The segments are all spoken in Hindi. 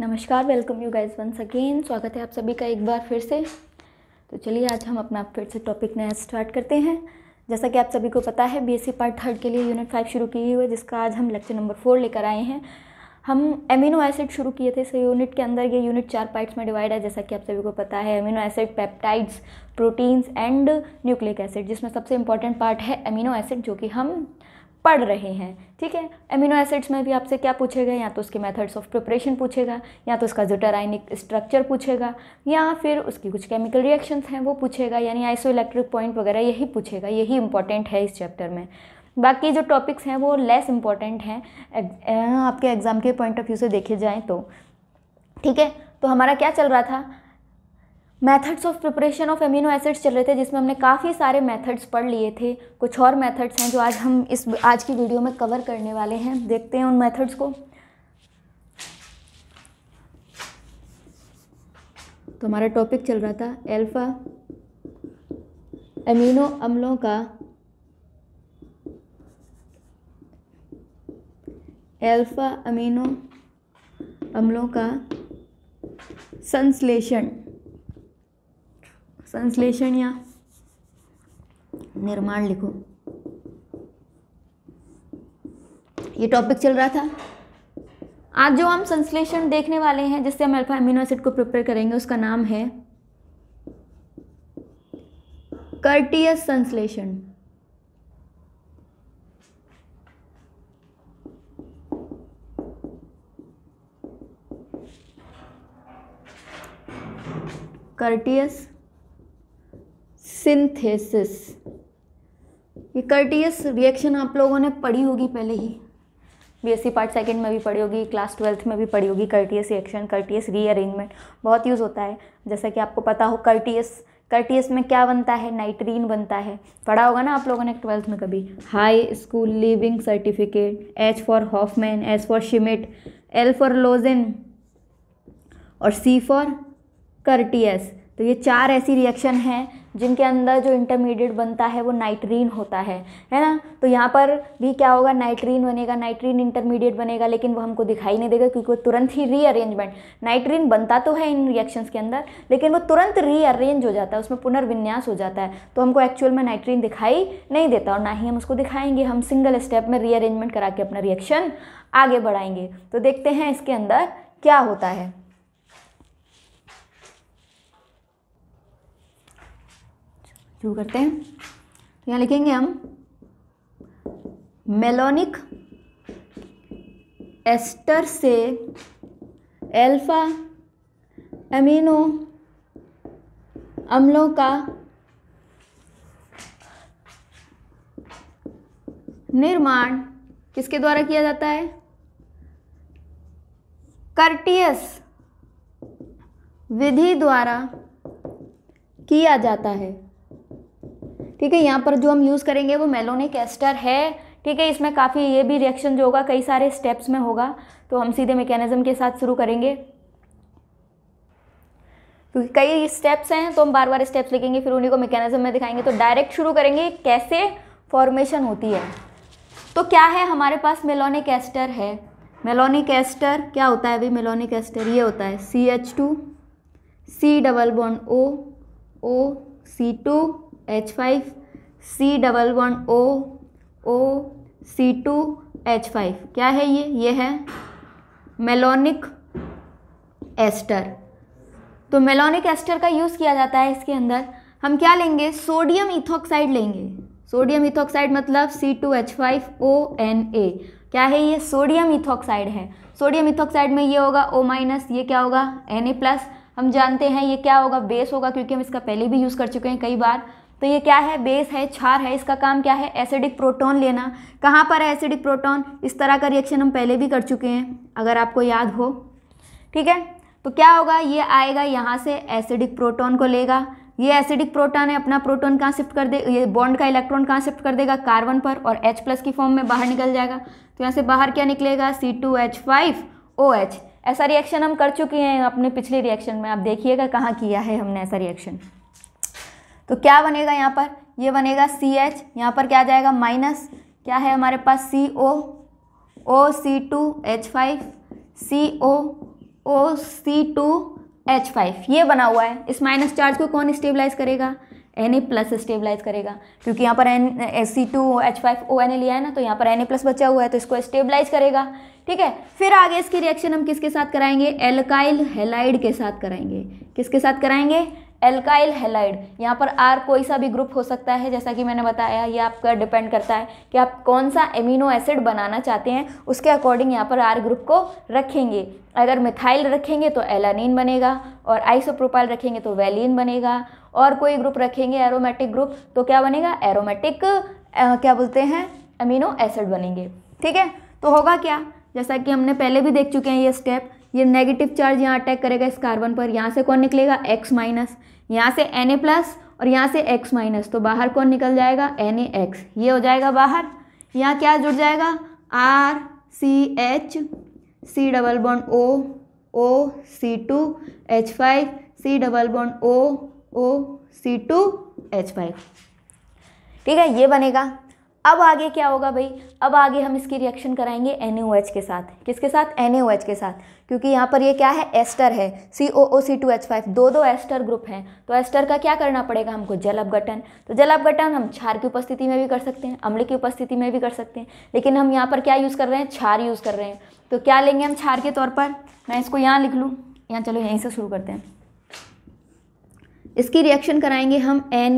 नमस्कार welcome you guys once again स्वागत है आप सभी का एक बार फिर से तो चलिए आज हम अपना फिर से टॉपिक नया स्टार्ट करते हैं जैसा कि आप सभी को पता है बीएससी पार्ट थर्ड के लिए यूनिट फाइव शुरू की हुई है जिसका आज हम लेक्चर नंबर फोर लेकर आए हैं हम एमिनो एसिड शुरू किए थे इस यूनिट के अंदर ये यूनिट चार पार्ट्स में डिवाइड है जैसा कि आप सभी को पता है amino acid peptides proteins and nucleic acid जिसमें सबसे इंपॉर्टेंट पार्ट है एमिनो एसिड जो कि हम पढ़ रहे हैं ठीक है एमिनो एसिड्स में भी आपसे क्या पूछेगा या तो उसके मेथड्स ऑफ प्रिपरेशन पूछेगा या तो उसका जोटाराइनिक स्ट्रक्चर पूछेगा या फिर उसकी कुछ केमिकल रिएक्शंस हैं वो पूछेगा यानी आइसो इलेक्ट्रिक पॉइंट वगैरह यही पूछेगा यही इंपॉर्टेंट है इस चैप्टर में बाकी जो टॉपिक्स हैं वो लेस इंपॉर्टेंट हैं आपके एग्ज़ाम के पॉइंट ऑफ व्यू से देखे जाएँ तो ठीक है तो हमारा क्या चल रहा था methods of preparation of amino acids चल रहे थे जिसमें हमने काफ़ी सारे मेथड्स पढ़ लिए थे कुछ और मेथड्स हैं जो आज हम इस आज की वीडियो में कवर करने वाले हैं देखते हैं उन मेथड्स को तो हमारा टॉपिक चल रहा था एल्फ़ा एमिनो अम्लों का एल्फ़ा अमीनो अम्लों का संश्लेषण संश्लेषण या निर्माण लिखो ये टॉपिक चल रहा था आज जो हम संश्लेषण देखने वाले हैं जिससे हम अल्फा अमीनो एसिड को प्रिपेयर करेंगे उसका नाम है कर्टियस संश्लेषण कर्टियस सिंथेसिस ये कर्टियस रिएक्शन आप लोगों ने पढ़ी होगी पहले ही बीएससी पार्ट सेकेंड में भी पढ़ी होगी क्लास ट्वेल्थ में भी पढ़ी होगी कर्टियस रिएक्शन कर्टियस रीअरेंजमेंट बहुत यूज़ होता है जैसा कि आपको पता हो कर्टियस कर्टियस में क्या बनता है नाइट्रीन बनता है पढ़ा होगा ना आप लोगों ने ट्वेल्थ में कभी high school leaving certificate H for Hoffmann H for Schmidt L for Lossen और सी फॉर कर्टियस तो ये चार ऐसी रिएक्शन हैं जिनके अंदर जो इंटरमीडिएट बनता है वो नाइट्रीन होता है है ना तो यहाँ पर भी क्या होगा नाइट्रीन बनेगा नाइट्रीन इंटरमीडिएट बनेगा लेकिन वो हमको दिखाई नहीं देगा क्योंकि वो तुरंत ही रीअरेंजमेंट नाइट्रीन बनता तो है इन रिएक्शंस के अंदर लेकिन वो तुरंत रीअरेंज हो जाता है उसमें पुनर्विन्यास हो जाता है तो हमको एक्चुअल में नाइट्रीन दिखाई नहीं देता और ना ही हम उसको दिखाएंगे हम सिंगल स्टेप में रीअरेंजमेंट करा के अपना रिएक्शन आगे बढ़ाएंगे तो देखते हैं इसके अंदर क्या होता है शुरू करते हैं तो यहाँ लिखेंगे हम मेलोनिक एस्टर से एल्फ़ा एमिनो अम्लों का निर्माण किसके द्वारा किया जाता है कर्टियस विधि द्वारा किया जाता है ठीक है यहाँ पर जो हम यूज़ करेंगे वो मेलोनिक एस्टर है ठीक है इसमें काफ़ी ये भी रिएक्शन जो होगा कई सारे स्टेप्स में होगा तो हम सीधे मैकेनिज़्म के साथ शुरू करेंगे क्योंकि तो कई स्टेप्स हैं तो हम बार बार स्टेप्स लिखेंगे फिर उन्हीं को मैकेनिज्म में दिखाएंगे तो डायरेक्ट शुरू करेंगे कैसे फॉर्मेशन होती है तो क्या है हमारे पास मेलोनिक एस्टर है मेलोनिक एस्टर क्या होता है अभी मेलोनिक एस्टर ये होता है C H two C double bond O O C two H five C double one O O C two H five क्या है ये ये है मेलोनिक एस्टर तो मेलोनिक एस्टर का यूज़ किया जाता है इसके अंदर हम क्या लेंगे सोडियम इथोक्साइड लेंगे सोडियम इथोक्साइड मतलब C two H five O N A क्या है ये सोडियम इथोक्साइड है सोडियम इथोक्साइड में ये होगा ओ माइनस ये क्या होगा एन ए प्लस हम जानते हैं ये क्या होगा बेस होगा क्योंकि हम इसका पहले भी यूज़ कर चुके हैं कई बार तो ये क्या है बेस है छार है इसका काम क्या है एसिडिक प्रोटॉन लेना कहाँ पर है एसिडिक प्रोटॉन इस तरह का रिएक्शन हम पहले भी कर चुके हैं अगर आपको याद हो ठीक है तो क्या होगा ये आएगा यहाँ से एसिडिक प्रोटॉन को लेगा ये एसिडिक प्रोटॉन है अपना प्रोटॉन कहाँ शिफ्ट कर दे ये बॉन्ड का इलेक्ट्रॉन कहाँ शिफ्ट कर देगा कार्बन पर और H प्लस की फॉर्म में बाहर निकल जाएगा तो यहाँ से बाहर क्या निकलेगा C two H five O H ऐसा रिएक्शन हम कर चुके हैं अपने पिछले रिएक्शन में आप देखिएगा कहाँ किया है हमने ऐसा रिएक्शन तो क्या बनेगा यहाँ पर ये बनेगा सी एच यहाँ पर क्या जाएगा माइनस क्या है हमारे पास C O O C two H five C O O C two H five ये बना हुआ है इस माइनस चार्ज को कौन स्टेबलाइज करेगा एन ए प्लस स्टेबलाइज करेगा क्योंकि यहाँ पर N C two H five O N A लिया है ना तो यहाँ पर एन ए प्लस बचा हुआ है तो इसको स्टेबलाइज करेगा ठीक है फिर आगे इसकी रिएक्शन हम किसके साथ कराएंगे एल्काइल हेलाइड के साथ कराएंगे किसके साथ कराएंगे एल्काइल हेलाइड यहाँ पर आर कोई सा भी ग्रुप हो सकता है जैसा कि मैंने बताया ये आपका डिपेंड करता है कि आप कौन सा एमिनो एसिड बनाना चाहते हैं उसके अकॉर्डिंग यहाँ पर आर ग्रुप को रखेंगे अगर मिथाइल रखेंगे तो एलानिन बनेगा और आइसोप्रोपाइल रखेंगे तो वैलिन बनेगा और कोई ग्रुप रखेंगे एरोमेटिक ग्रुप तो क्या बनेगा एरोमेटिक क्या बोलते हैं अमीनो एसिड बनेंगे ठीक है तो होगा क्या जैसा कि हमने पहले भी देख चुके हैं ये स्टेप ये नेगेटिव चार्ज यहाँ अटैक करेगा इस कार्बन पर यहाँ से कौन निकलेगा एक्स माइनस यहाँ से एन ए प्लस और यहाँ से एक्स माइनस तो बाहर कौन निकल जाएगा एन ए एक्स ये हो जाएगा बाहर यहाँ क्या जुड़ जाएगा R C H C double bond O O C two H five C double bond O O C two H five ठीक है ये बनेगा अब आगे क्या होगा भाई अब आगे हम इसकी रिएक्शन कराएंगे एन के साथ किसके साथ एन के साथ क्योंकि यहाँ पर ये क्या है एस्टर है C O O C two H five दो दो एस्टर ग्रुप हैं तो एस्टर का क्या करना पड़ेगा हमको जल अपघटन तो जल अपघटन हम क्षार की उपस्थिति में भी कर सकते हैं अम्ल की उपस्थिति में भी कर सकते हैं लेकिन हम यहाँ पर क्या यूज़ कर रहे हैं क्षार यूज़ कर रहे हैं तो क्या लेंगे हम क्षार के तौर पर मैं इसको यहाँ लिख लूँ यहाँ चलो यहीं से शुरू करते हैं इसकी रिएक्शन कराएंगे हम एन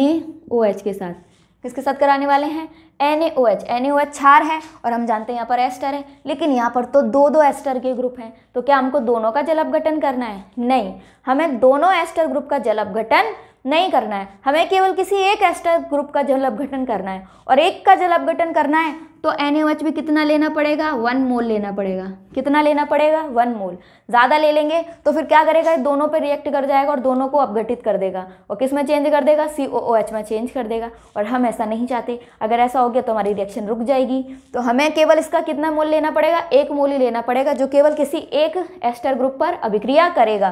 के साथ किसके साथ कराने वाले हैं N A O H N A O H क्षार है और हम जानते हैं यहाँ पर एस्टर है लेकिन यहाँ पर तो दो दो एस्टर के ग्रुप हैं तो क्या हमको दोनों का जल अपघटन करना है नहीं हमें दोनों एस्टर ग्रुप का जल अपघटन नहीं करना है हमें केवल किसी एक एस्टर ग्रुप का जल अपघटन करना है और एक का जल अपघटन करना है तो एन भी कितना लेना पड़ेगा वन मोल लेना पड़ेगा कितना लेना पड़ेगा वन मोल ज़्यादा ले लेंगे तो फिर क्या करेगा दोनों पर रिएक्ट कर जाएगा और दोनों को अपघटित कर देगा और किस में चेंज कर देगा सी ओ ओ एच में चेंज कर देगा और हम ऐसा नहीं चाहते अगर ऐसा हो गया तो हमारी रिएक्शन रुक जाएगी तो हमें केवल इसका कितना मोल लेना पड़ेगा एक मोल ही लेना पड़ेगा जो केवल किसी एक एस्टर ग्रुप पर अभिक्रिया करेगा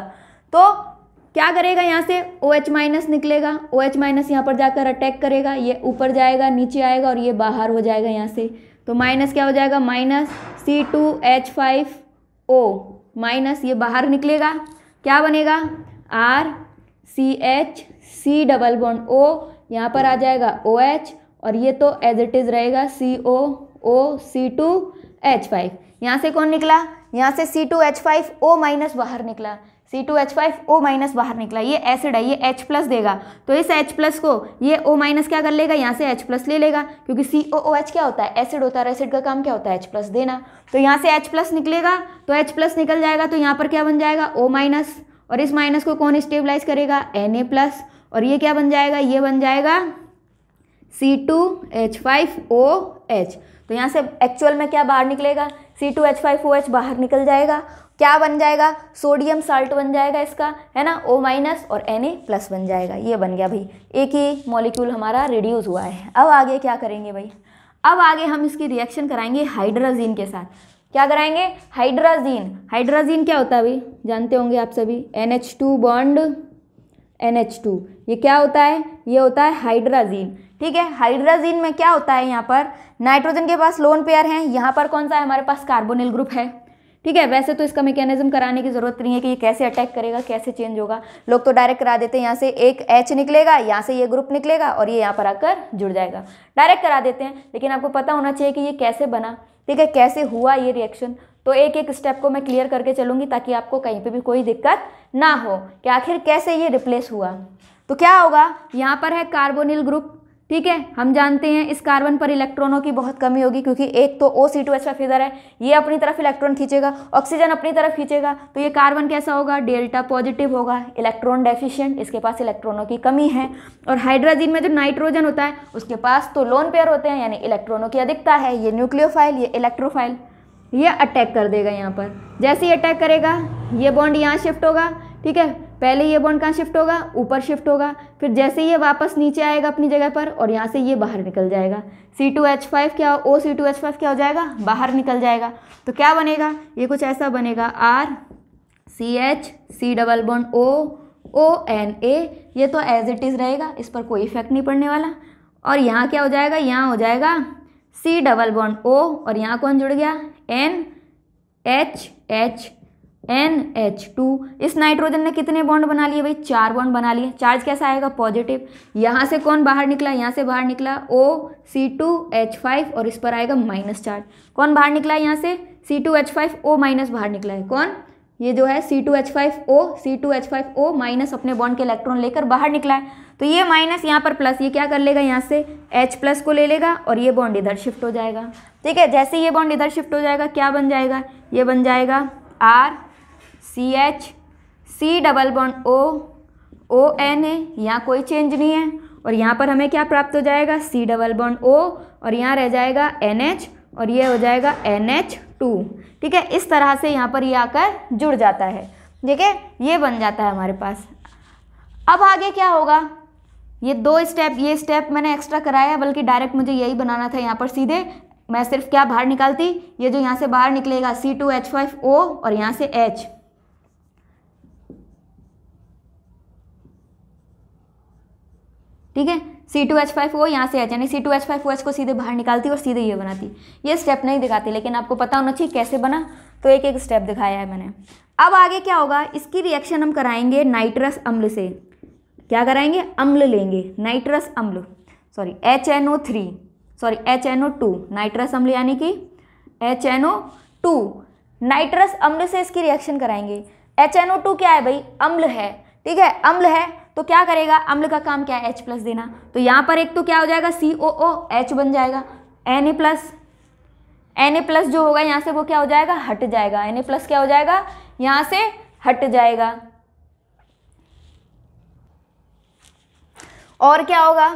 तो क्या करेगा यहाँ से ओ एच माइनस निकलेगा ओ एच माइनस यहाँ पर जाकर अटैक करेगा ये ऊपर जाएगा नीचे आएगा और ये बाहर हो जाएगा यहाँ से तो माइनस क्या हो जाएगा minus C two H five O minus ये बाहर निकलेगा क्या बनेगा R C H C double bond O यहाँ पर आ जाएगा ओ एच और ये तो एज इट इज़ रहेगा C O O C two H five यहाँ से कौन निकला यहाँ से C two H five O minus बाहर निकला C two H five O minus बाहर निकला ये एसिड है ये H प्लस देगा तो इस H प्लस को ये O माइनस क्या कर लेगा यहाँ से H प्लस ले लेगा क्योंकि सी ओ ओ एच क्या होता है एसिड होता है एसिड का काम क्या होता है H प्लस देना तो यहाँ से H प्लस निकलेगा तो H प्लस निकल जाएगा तो यहाँ पर क्या बन जाएगा ओ माइनस और इस माइनस को कौन स्टेबलाइज करेगा एन ए प्लस और ये क्या बन जाएगा ये बन जाएगा C two H five O H तो यहाँ से एक्चुअल में क्या बाहर निकलेगा C two H five O H बाहर निकल जाएगा क्या बन जाएगा सोडियम साल्ट बन जाएगा इसका है ना ओ माइनस और एन ए प्लस बन जाएगा ये बन गया भाई एक ही मॉलिक्यूल हमारा रिड्यूस हुआ है अब आगे क्या करेंगे भाई अब आगे हम इसकी रिएक्शन कराएंगे हाइड्रोजीन के साथ क्या कराएंगे हाइड्रोजीन हाइड्रोजीन क्या होता है भाई जानते होंगे आप सभी N H two bond N H two ये क्या होता है ये होता है हाइड्राजीन ठीक है हाइड्राजीन में क्या होता है यहाँ पर नाइट्रोजन के पास लोन पेयर है यहाँ पर कौन सा है हमारे पास कार्बोनिल ग्रुप है ठीक है वैसे तो इसका मैकेनिज्म कराने की ज़रूरत नहीं है कि ये कैसे अटैक करेगा कैसे चेंज होगा लोग तो डायरेक्ट करा देते हैं यहाँ से एक एच निकलेगा यहाँ से ये ग्रुप निकलेगा और ये यहाँ पर आकर जुड़ जाएगा डायरेक्ट करा देते हैं लेकिन आपको पता होना चाहिए कि ये कैसे बना ठीक है कैसे हुआ ये रिएक्शन तो एक एक स्टेप को मैं क्लियर करके चलूंगी ताकि आपको कहीं पर भी कोई दिक्कत ना हो कि आखिर कैसे ये रिप्लेस हुआ तो क्या होगा यहाँ पर है कार्बोनिल ग्रुप ठीक है हम जानते हैं इस कार्बन पर इलेक्ट्रॉनों की बहुत कमी होगी क्योंकि एक तो O C two H five इधर है ये अपनी तरफ इलेक्ट्रॉन खींचेगा ऑक्सीजन अपनी तरफ खींचेगा तो ये कार्बन कैसा होगा डेल्टा पॉजिटिव होगा इलेक्ट्रॉन डेफिशिएंट इसके पास इलेक्ट्रॉनों की कमी है और हाइड्रोजन में जो नाइट्रोजन होता है उसके पास तो लोन पेयर होते हैं यानी इलेक्ट्रॉनों की अधिकता है ये न्यूक्लियोफाइल ये इलेक्ट्रोफाइल ये अटैक कर देगा यहाँ पर जैसे ही अटैक करेगा ये बॉन्ड यहाँ शिफ्ट होगा ठीक है पहले ये बॉन्ड कहाँ शिफ्ट होगा ऊपर शिफ्ट होगा फिर जैसे ये वापस नीचे आएगा अपनी जगह पर और यहाँ से ये बाहर निकल जाएगा सी टू एच फाइव क्या O C two H five क्या हो जाएगा बाहर निकल जाएगा तो क्या बनेगा ये कुछ ऐसा बनेगा R C H C double bond O O N A ये तो एज इट इज़ रहेगा इस पर कोई इफेक्ट नहीं पड़ने वाला और यहाँ क्या हो जाएगा यहाँ हो जाएगा सी डबल बॉन्ड ओ और यहाँ कौन जुड़ गया N H H N H two इस नाइट्रोजन ने कितने बॉन्ड बना लिए भाई चार बॉन्ड बना लिए चार्ज कैसा आएगा पॉजिटिव यहाँ से कौन बाहर निकला यहाँ से बाहर निकला O C two H five और इस पर आएगा माइनस चार्ज कौन बाहर निकला यहाँ से C two H five O minus बाहर निकला है कौन ये जो है C C two two H H five O five O minus अपने बॉन्ड के इलेक्ट्रॉन लेकर बाहर निकला है तो ये माइनस यहाँ पर प्लस ये क्या कर लेगा यहाँ से एच प्लस को ले लेगा और ये बॉन्ड इधर शिफ्ट हो जाएगा ठीक है जैसे ये बॉन्ड इधर शिफ्ट हो जाएगा क्या बन जाएगा ये बन जाएगा R C H C double bond O O N है यहाँ कोई चेंज नहीं है और यहाँ पर हमें क्या प्राप्त हो जाएगा सी डबल बॉन्ड ओ और यहाँ रह जाएगा एन एच और ये हो जाएगा एन एच टू ठीक है इस तरह से यहाँ पर ये आकर जुड़ जाता है ठीक है ये बन जाता है हमारे पास अब आगे क्या होगा ये दो स्टेप ये स्टेप मैंने एक्स्ट्रा कराया बल्कि डायरेक्ट मुझे यही बनाना था यहाँ पर सीधे मैं सिर्फ क्या बाहर निकालती ये जो यहाँ से बाहर निकलेगा C two H five O और यहाँ से एच ठीक है सी टू एच फाइव वो यहाँ से एच यानी सी टू एच फाइव वो एच को सीधे बाहर निकालती और सीधे ये बनाती ये स्टेप नहीं दिखाती लेकिन आपको पता होना चाहिए कैसे बना तो एक एक स्टेप दिखाया है मैंने अब आगे क्या होगा इसकी रिएक्शन हम कराएंगे नाइट्रस अम्ल से क्या कराएंगे अम्ल लेंगे नाइट्रस अम्ल sorry H N O three sorry H N O two nitrous अम्ल यानी कि H N O two nitrous अम्ल से इसकी रिएक्शन कराएंगे एच एन ओ टू क्या है भाई अम्ल है ठीक है अम्ल है तो क्या करेगा अम्ल का काम क्या है एच प्लस देना तो यहाँ पर एक तो क्या हो जाएगा सी ओ ओ एच बन जाएगा N A plus N A plus जो होगा यहाँ से वो क्या हो जाएगा हट जाएगा एन ए प्लस क्या हो जाएगा यहाँ से हट जाएगा और क्या होगा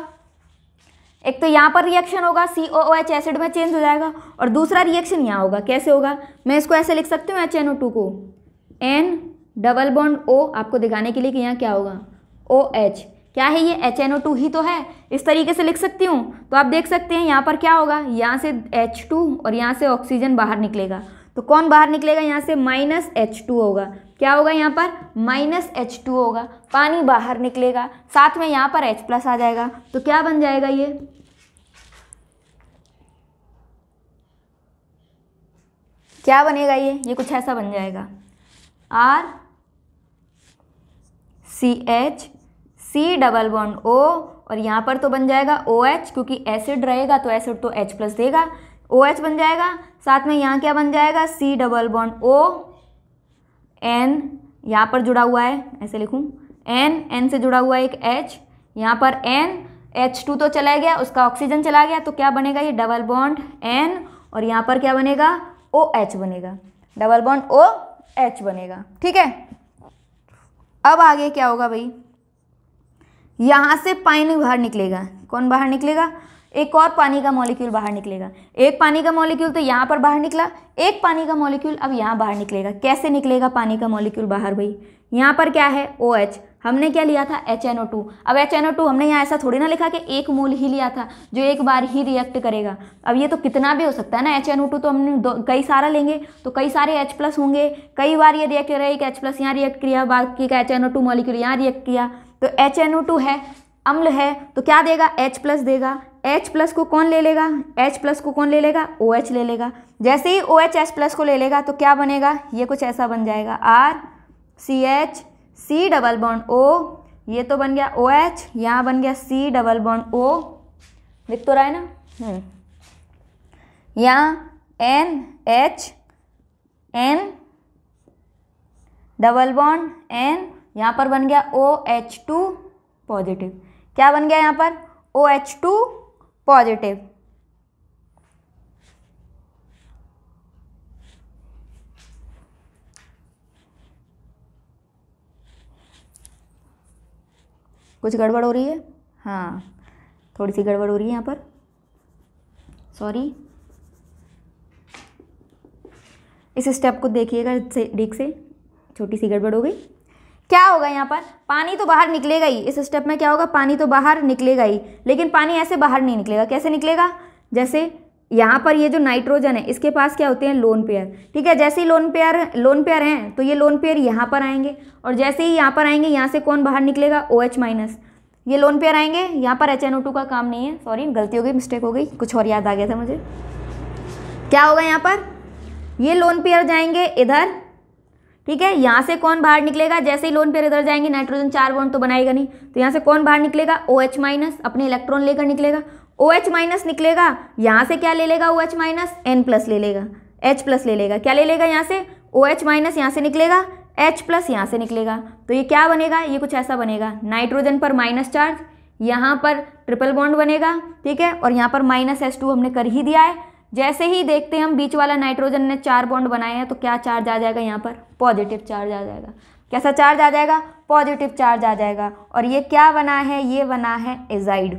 एक तो यहाँ पर रिएक्शन होगा C O O H acid में चेंज हो जाएगा और दूसरा रिएक्शन यहाँ होगा कैसे होगा मैं इसको ऐसे लिख सकती हूँ एच एन ओ टू को एन डबल बॉन्ड ओ आपको दिखाने के लिए कि यहाँ क्या होगा ओ एच क्या है ये एच एन ओ टू ही तो है इस तरीके से लिख सकती हूँ तो आप देख सकते हैं यहाँ पर क्या होगा यहाँ से एच टू और यहाँ से ऑक्सीजन बाहर निकलेगा तो कौन बाहर निकलेगा यहाँ से माइनस एच टू होगा क्या होगा यहाँ पर माइनस एच टू होगा पानी बाहर निकलेगा साथ में यहाँ पर एच प्लस आ जाएगा तो क्या बन जाएगा ये क्या बनेगा ये ये कुछ ऐसा बन जाएगा R C H C double bond O और यहाँ पर तो बन जाएगा ओ OH, क्योंकि एसिड रहेगा तो एसिड तो H प्लस देगा ओ OH बन जाएगा साथ में यहाँ क्या बन जाएगा C double bond O N यहाँ पर जुड़ा हुआ है ऐसे लिखूँ एन एन से जुड़ा हुआ है एक एच यहाँ पर एन एच टू तो चला गया उसका ऑक्सीजन चला गया तो क्या बनेगा ये डबल बॉन्ड एन और यहाँ पर क्या बनेगा ओ एच बनेगा डबल बॉन्ड ओ एच बनेगा ठीक है अब आगे क्या होगा भाई यहाँ से पानी बाहर निकलेगा कौन बाहर निकलेगा एक और पानी का मॉलिक्यूल बाहर निकलेगा एक पानी का मॉलिक्यूल तो यहाँ पर बाहर निकला एक पानी का मॉलिक्यूल अब यहाँ बाहर निकलेगा कैसे निकलेगा पानी का मॉलिक्यूल बाहर भाई यहाँ पर क्या है ओ OH हमने क्या लिया था एच एन ओ टू अब एच एन ओ टू हमने यहाँ ऐसा थोड़ी ना लिखा कि एक मोल ही लिया था जो एक बार ही रिएक्ट करेगा अब ये तो कितना भी हो सकता है ना एच एन ओ टू तो हमने दो कई सारा लेंगे तो कई सारे एच प्लस होंगे कई बार ये रिएक्ट करेगा एक एच प्लस यहाँ रिएक्ट किया बाकी का H N O two molecule यहाँ रिएक्ट किया तो एच एन ओ टू है अम्ल है तो क्या देगा एच प्लस देगा एच प्लस को कौन ले लेगा एच प्लस को कौन ले लेगा ओ OH ले लेगा जैसे ही ओ एच एच प्लस को ले लेगा तो क्या बनेगा ये कुछ ऐसा बन जाएगा R C H C double bond O ये तो बन गया ओ एच यहाँ बन गया सी डबल बॉन्ड ओ लिख तो रहा है ना हम्म। यहाँ N H N double bond N यहाँ पर बन गया ओ एच टू पॉजिटिव क्या बन गया यहाँ पर ओ एच टू पॉजिटिव कुछ गड़बड़ हो रही है हाँ थोड़ी सी गड़बड़ हो रही है यहाँ पर सॉरी इस स्टेप को देखिएगा ठीक से छोटी सी गड़बड़ हो गई क्या होगा यहाँ पर पानी तो बाहर निकलेगा ही इस स्टेप में क्या होगा पानी तो बाहर निकलेगा ही लेकिन पानी ऐसे बाहर नहीं निकलेगा कैसे निकलेगा जैसे यहाँ पर ये जो नाइट्रोजन है इसके पास क्या होते हैं लोन पेयर ठीक है जैसे ही लोन पेयर लोन पेयर हैं तो ये लोन पेयर यहाँ पर आएंगे और जैसे ही यहाँ पर आएंगे यहाँ से कौन बाहर निकलेगा ओ एच माइनस ये लोन पेयर आएंगे यहाँ पर एच एन ओ टू का काम नहीं है सॉरी गलती हो गई मिस्टेक हो गई कुछ और याद आ गया था मुझे क्या होगा यहाँ पर ये लोन पेयर जाएंगे इधर ठीक है यहाँ से कौन बाहर निकलेगा जैसे ही लोन पेयर इधर जाएंगे नाइट्रोजन चार बॉन्ड तो बनाएगा नहीं तो यहाँ से कौन बाहर निकलेगा ओ OH माइनस अपने इलेक्ट्रॉन लेकर निकलेगा ओ OH माइनस निकलेगा यहाँ से क्या ले लेगा O OH minus N plus ले लेगा एच प्लस ले लेगा क्या ले लेगा यहाँ से ओ OH माइनस यहाँ से निकलेगा एच प्लस यहाँ से निकलेगा तो ये क्या बनेगा ये कुछ ऐसा बनेगा नाइट्रोजन पर माइनस चार्ज यहाँ पर ट्रिपल बॉन्ड बनेगा ठीक है और यहाँ पर माइनस एस टू हमने कर ही दिया है जैसे ही देखते हैं हम बीच वाला नाइट्रोजन ने चार बॉन्ड बनाए हैं तो क्या चार्ज आ जाएगा यहाँ पर पॉजिटिव चार्ज आ जाएगा कैसा चार्ज आ जाएगा पॉजिटिव चार्ज आ जाएगा और ये क्या बना है ये बना है एजाइड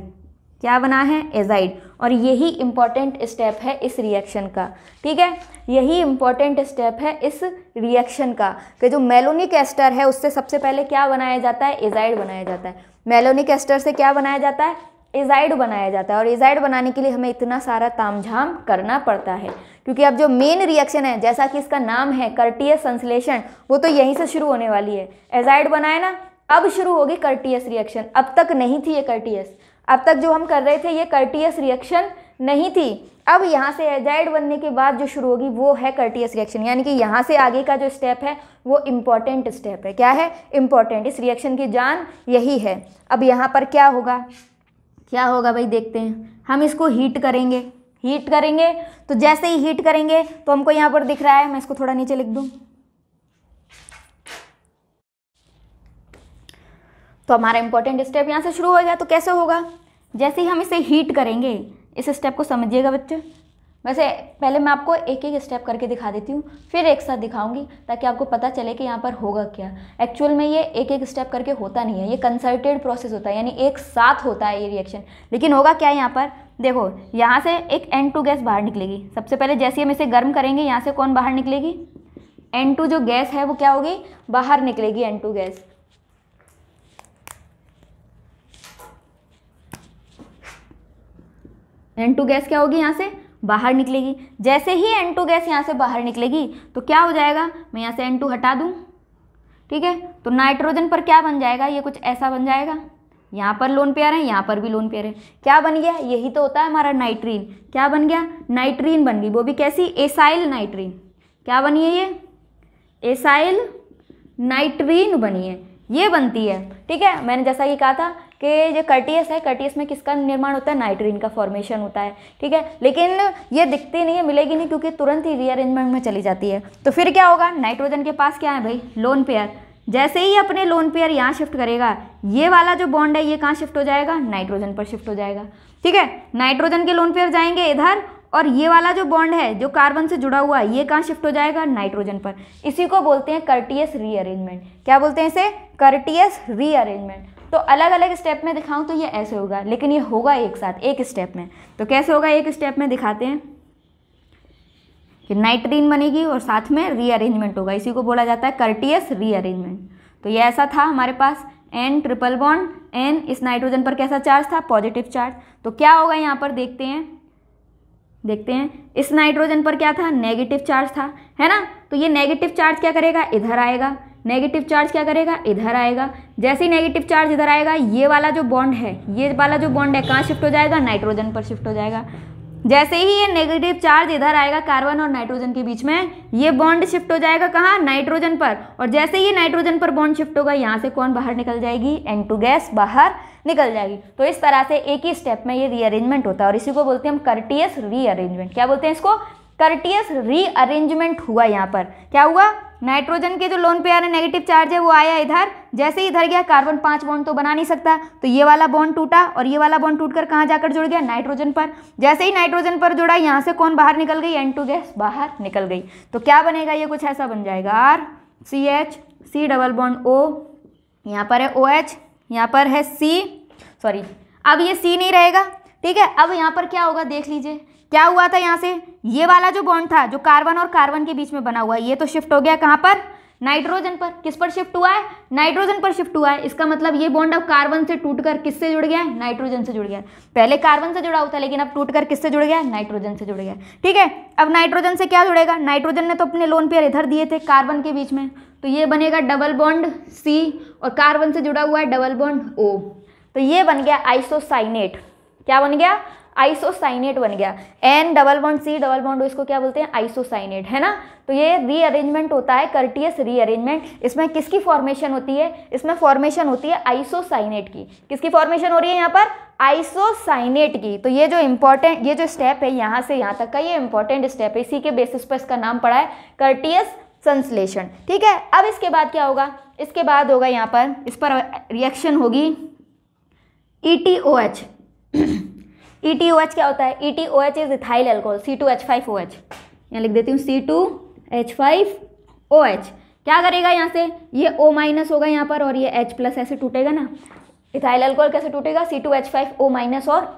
क्या बना है एजाइड और यही इम्पॉर्टेंट स्टेप है इस रिएक्शन का ठीक है यही इम्पॉर्टेंट स्टेप है इस रिएक्शन का कि जो मेलोनिक एस्टर है उससे सबसे पहले क्या बनाया जाता है एजाइड बनाया जाता है मेलोनिक एस्टर से क्या बनाया जाता है एजाइड बनाया जाता है और एजाइड बनाने के लिए हमें इतना सारा तामझाम करना पड़ता है क्योंकि अब जो मेन रिएक्शन है जैसा कि इसका नाम है कर्टियस संश्लेषण वो तो यहीं से शुरू होने वाली है एजाइड बनाए ना अब शुरू होगी कर्टियस रिएक्शन अब तक नहीं थी ये कर्टियस अब तक जो हम कर रहे थे ये कर्टियस रिएक्शन नहीं थी अब यहाँ से एजाइड बनने के बाद जो शुरू होगी वो है कर्टियस रिएक्शन यानी कि यहाँ से आगे का जो स्टेप है वो इम्पॉर्टेंट स्टेप है क्या है इम्पॉर्टेंट इस रिएक्शन की जान यही है अब यहाँ पर क्या होगा क्या होगा भाई देखते हैं हम इसको हीट करेंगे हीट करेंगे तो जैसे ही हीट करेंगे तो हमको यहाँ पर दिख रहा है मैं इसको थोड़ा नीचे लिख दूँ तो हमारा इंपॉर्टेंट स्टेप यहाँ से शुरू हो गया तो कैसे होगा जैसे ही हम इसे हीट करेंगे इस स्टेप को समझिएगा बच्चे वैसे पहले मैं आपको एक एक स्टेप करके दिखा देती हूँ फिर एक साथ दिखाऊंगी ताकि आपको पता चले कि यहाँ पर होगा क्या एक्चुअल में ये एक एक स्टेप करके होता नहीं है ये कंसल्टेड प्रोसेस होता है यानी एक साथ होता है ये रिएक्शन लेकिन होगा क्या यहाँ पर देखो यहाँ से एक एन टू गैस बाहर निकलेगी सबसे पहले जैसे हम इसे गर्म करेंगे यहाँ से कौन बाहर निकलेगी एन टू जो गैस है वो क्या होगी बाहर निकलेगी N two gas N two gas क्या होगी यहाँ से बाहर निकलेगी जैसे ही एन टू गैस यहाँ से बाहर निकलेगी तो क्या हो जाएगा मैं यहाँ से एन टू हटा दूँ ठीक है तो नाइट्रोजन पर क्या बन जाएगा ये कुछ ऐसा बन जाएगा यहाँ पर लोन पेयर है यहाँ पर भी लोन पेयर है क्या बन गया यही तो होता है हमारा नाइट्रीन क्या बन गया नाइट्रीन बन गई वो भी कैसी एसाइल नाइट्रीन क्या बनी है ये एसाइल नाइट्रीन बनी है ये बनती है ठीक है मैंने जैसा कि कहा था कि जो कर्टियस है कर्टियस में किसका निर्माण होता है नाइट्रीन का फॉर्मेशन होता है ठीक है लेकिन ये दिखती नहीं है मिलेगी नहीं क्योंकि तुरंत ही रीअरेंजमेंट में चली जाती है तो फिर क्या होगा नाइट्रोजन के पास क्या है भाई लोन पेयर जैसे ही अपने लोन पेयर यहाँ शिफ्ट करेगा ये वाला जो बॉन्ड है ये कहाँ शिफ्ट हो जाएगा नाइट्रोजन पर शिफ्ट हो जाएगा ठीक है नाइट्रोजन के लोन पेयर जाएंगे इधर और ये वाला जो बॉन्ड है जो कार्बन से जुड़ा हुआ है ये कहाँ शिफ्ट हो जाएगा नाइट्रोजन पर इसी को बोलते हैं कर्टियस रीअरेंजमेंट क्या बोलते हैं इसे कर्टियस रीअरेंजमेंट तो अलग अलग स्टेप में दिखाऊं तो ये ऐसे होगा लेकिन ये होगा एक साथ एक स्टेप में तो कैसे होगा एक स्टेप में दिखाते हैं कि नाइट्रीन बनेगी और साथ में रीअरेंजमेंट होगा इसी को बोला जाता है कर्टियस रीअरेंजमेंट तो ये ऐसा था हमारे पास एन ट्रिपल बॉन्ड एन इस नाइट्रोजन पर कैसा चार्ज था पॉजिटिव चार्ज तो क्या होगा यहाँ पर देखते हैं देखते हैं इस नाइट्रोजन पर क्या था नेगेटिव चार्ज था है ना तो ये नेगेटिव चार्ज क्या करेगा इधर आएगा नेगेटिव चार्ज क्या करेगा इधर आएगा जैसे ही नेगेटिव चार्ज इधर आएगा ये वाला जो बॉन्ड है ये वाला जो बॉन्ड है कहाँ शिफ्ट हो जाएगा नाइट्रोजन पर शिफ्ट हो जाएगा जैसे ही ये नेगेटिव चार्ज इधर आएगा कार्बन और नाइट्रोजन के बीच में ये बॉन्ड शिफ्ट हो जाएगा कहाँ नाइट्रोजन पर और जैसे ही नाइट्रोजन पर बॉन्ड शिफ्ट होगा यहाँ से कौन बाहर निकल जाएगी एन टू गैस बाहर निकल जाएगी तो इस तरह से एक ही स्टेप में ये रीअरेंजमेंट होता है और इसी को बोलते हैं हम कर्टियस रीअरेंजमेंट क्या बोलते हैं इसको कर्टियस रीअरेंजमेंट हुआ यहाँ पर क्या हुआ नाइट्रोजन के जो लोन पेयर है नेगेटिव चार्ज है वो आया इधर जैसे ही इधर गया कार्बन पांच बॉन्ड तो बना नहीं सकता तो ये वाला बॉन्ड टूटा और ये वाला बॉन्ड टूटकर कहाँ जाकर जुड़ गया नाइट्रोजन पर जैसे ही नाइट्रोजन पर जुड़ा यहाँ से कौन बाहर निकल गई एन गैस बाहर निकल गई तो क्या बनेगा ये कुछ ऐसा बन जाएगा R C H C double bond O यहाँ पर है ओ एच यहाँ पर है सी सॉरी अब ये सी नहीं रहेगा ठीक है अब यहाँ पर क्या होगा देख लीजिए क्या हुआ था यहाँ से ये वाला जो बॉन्ड था जो कार्बन और कार्बन के बीच में बना हुआ है ये तो शिफ्ट हो गया कहाँ पर नाइट्रोजन पर किस पर शिफ्ट हुआ है नाइट्रोजन पर शिफ्ट हुआ है इसका मतलब ये बॉन्ड अब कार्बन से टूटकर किससे जुड़ गया है नाइट्रोजन से जुड़ गया पहले कार्बन से जुड़ा होता था लेकिन अब टूटकर किससे जुड़ गया है नाइट्रोजन से जुड़ गया ठीक है अब नाइट्रोजन से क्या जुड़ेगा नाइट्रोजन ने तो अपने लोन पेयर इधर दिए थे कार्बन के बीच में तो ये बनेगा डबल बॉन्ड सी और कार्बन से जुड़ा हुआ है डबल बॉन्ड ओ तो ये बन गया आइसोसाइनेट क्या बन गया आइसोसाइनेट बन गया N double bond C double bond इसको क्या बोलते हैं आइसोसाइनेट है ना तो ये रीअरेंजमेंट होता है कर्टियस रीअरेंजमेंट इसमें किसकी फॉर्मेशन होती है इसमें फॉर्मेशन होती है आइसोसाइनेट की किसकी फॉर्मेशन हो रही है यहाँ पर आइसोसाइनेट की तो ये जो इंपॉर्टेंट ये जो स्टेप है यहाँ से यहाँ तक का ये इंपॉर्टेंट स्टेप है इसी के बेसिस पर इसका नाम पड़ा है कर्टियस संश्लेषण ठीक है अब इसके बाद क्या होगा इसके बाद होगा यहाँ पर इस पर रिएक्शन होगी E T O H E T O H क्या होता है E T O H is ethyl alcohol C two H five O H यहाँ लिख देती हूँ C two H five O H क्या करेगा यहाँ से ये ओ माइनस होगा यहाँ पर और ये एच प्लस ऐसे टूटेगा ना इथाइल एल्कोहल कैसे टूटेगा C two H five O minus और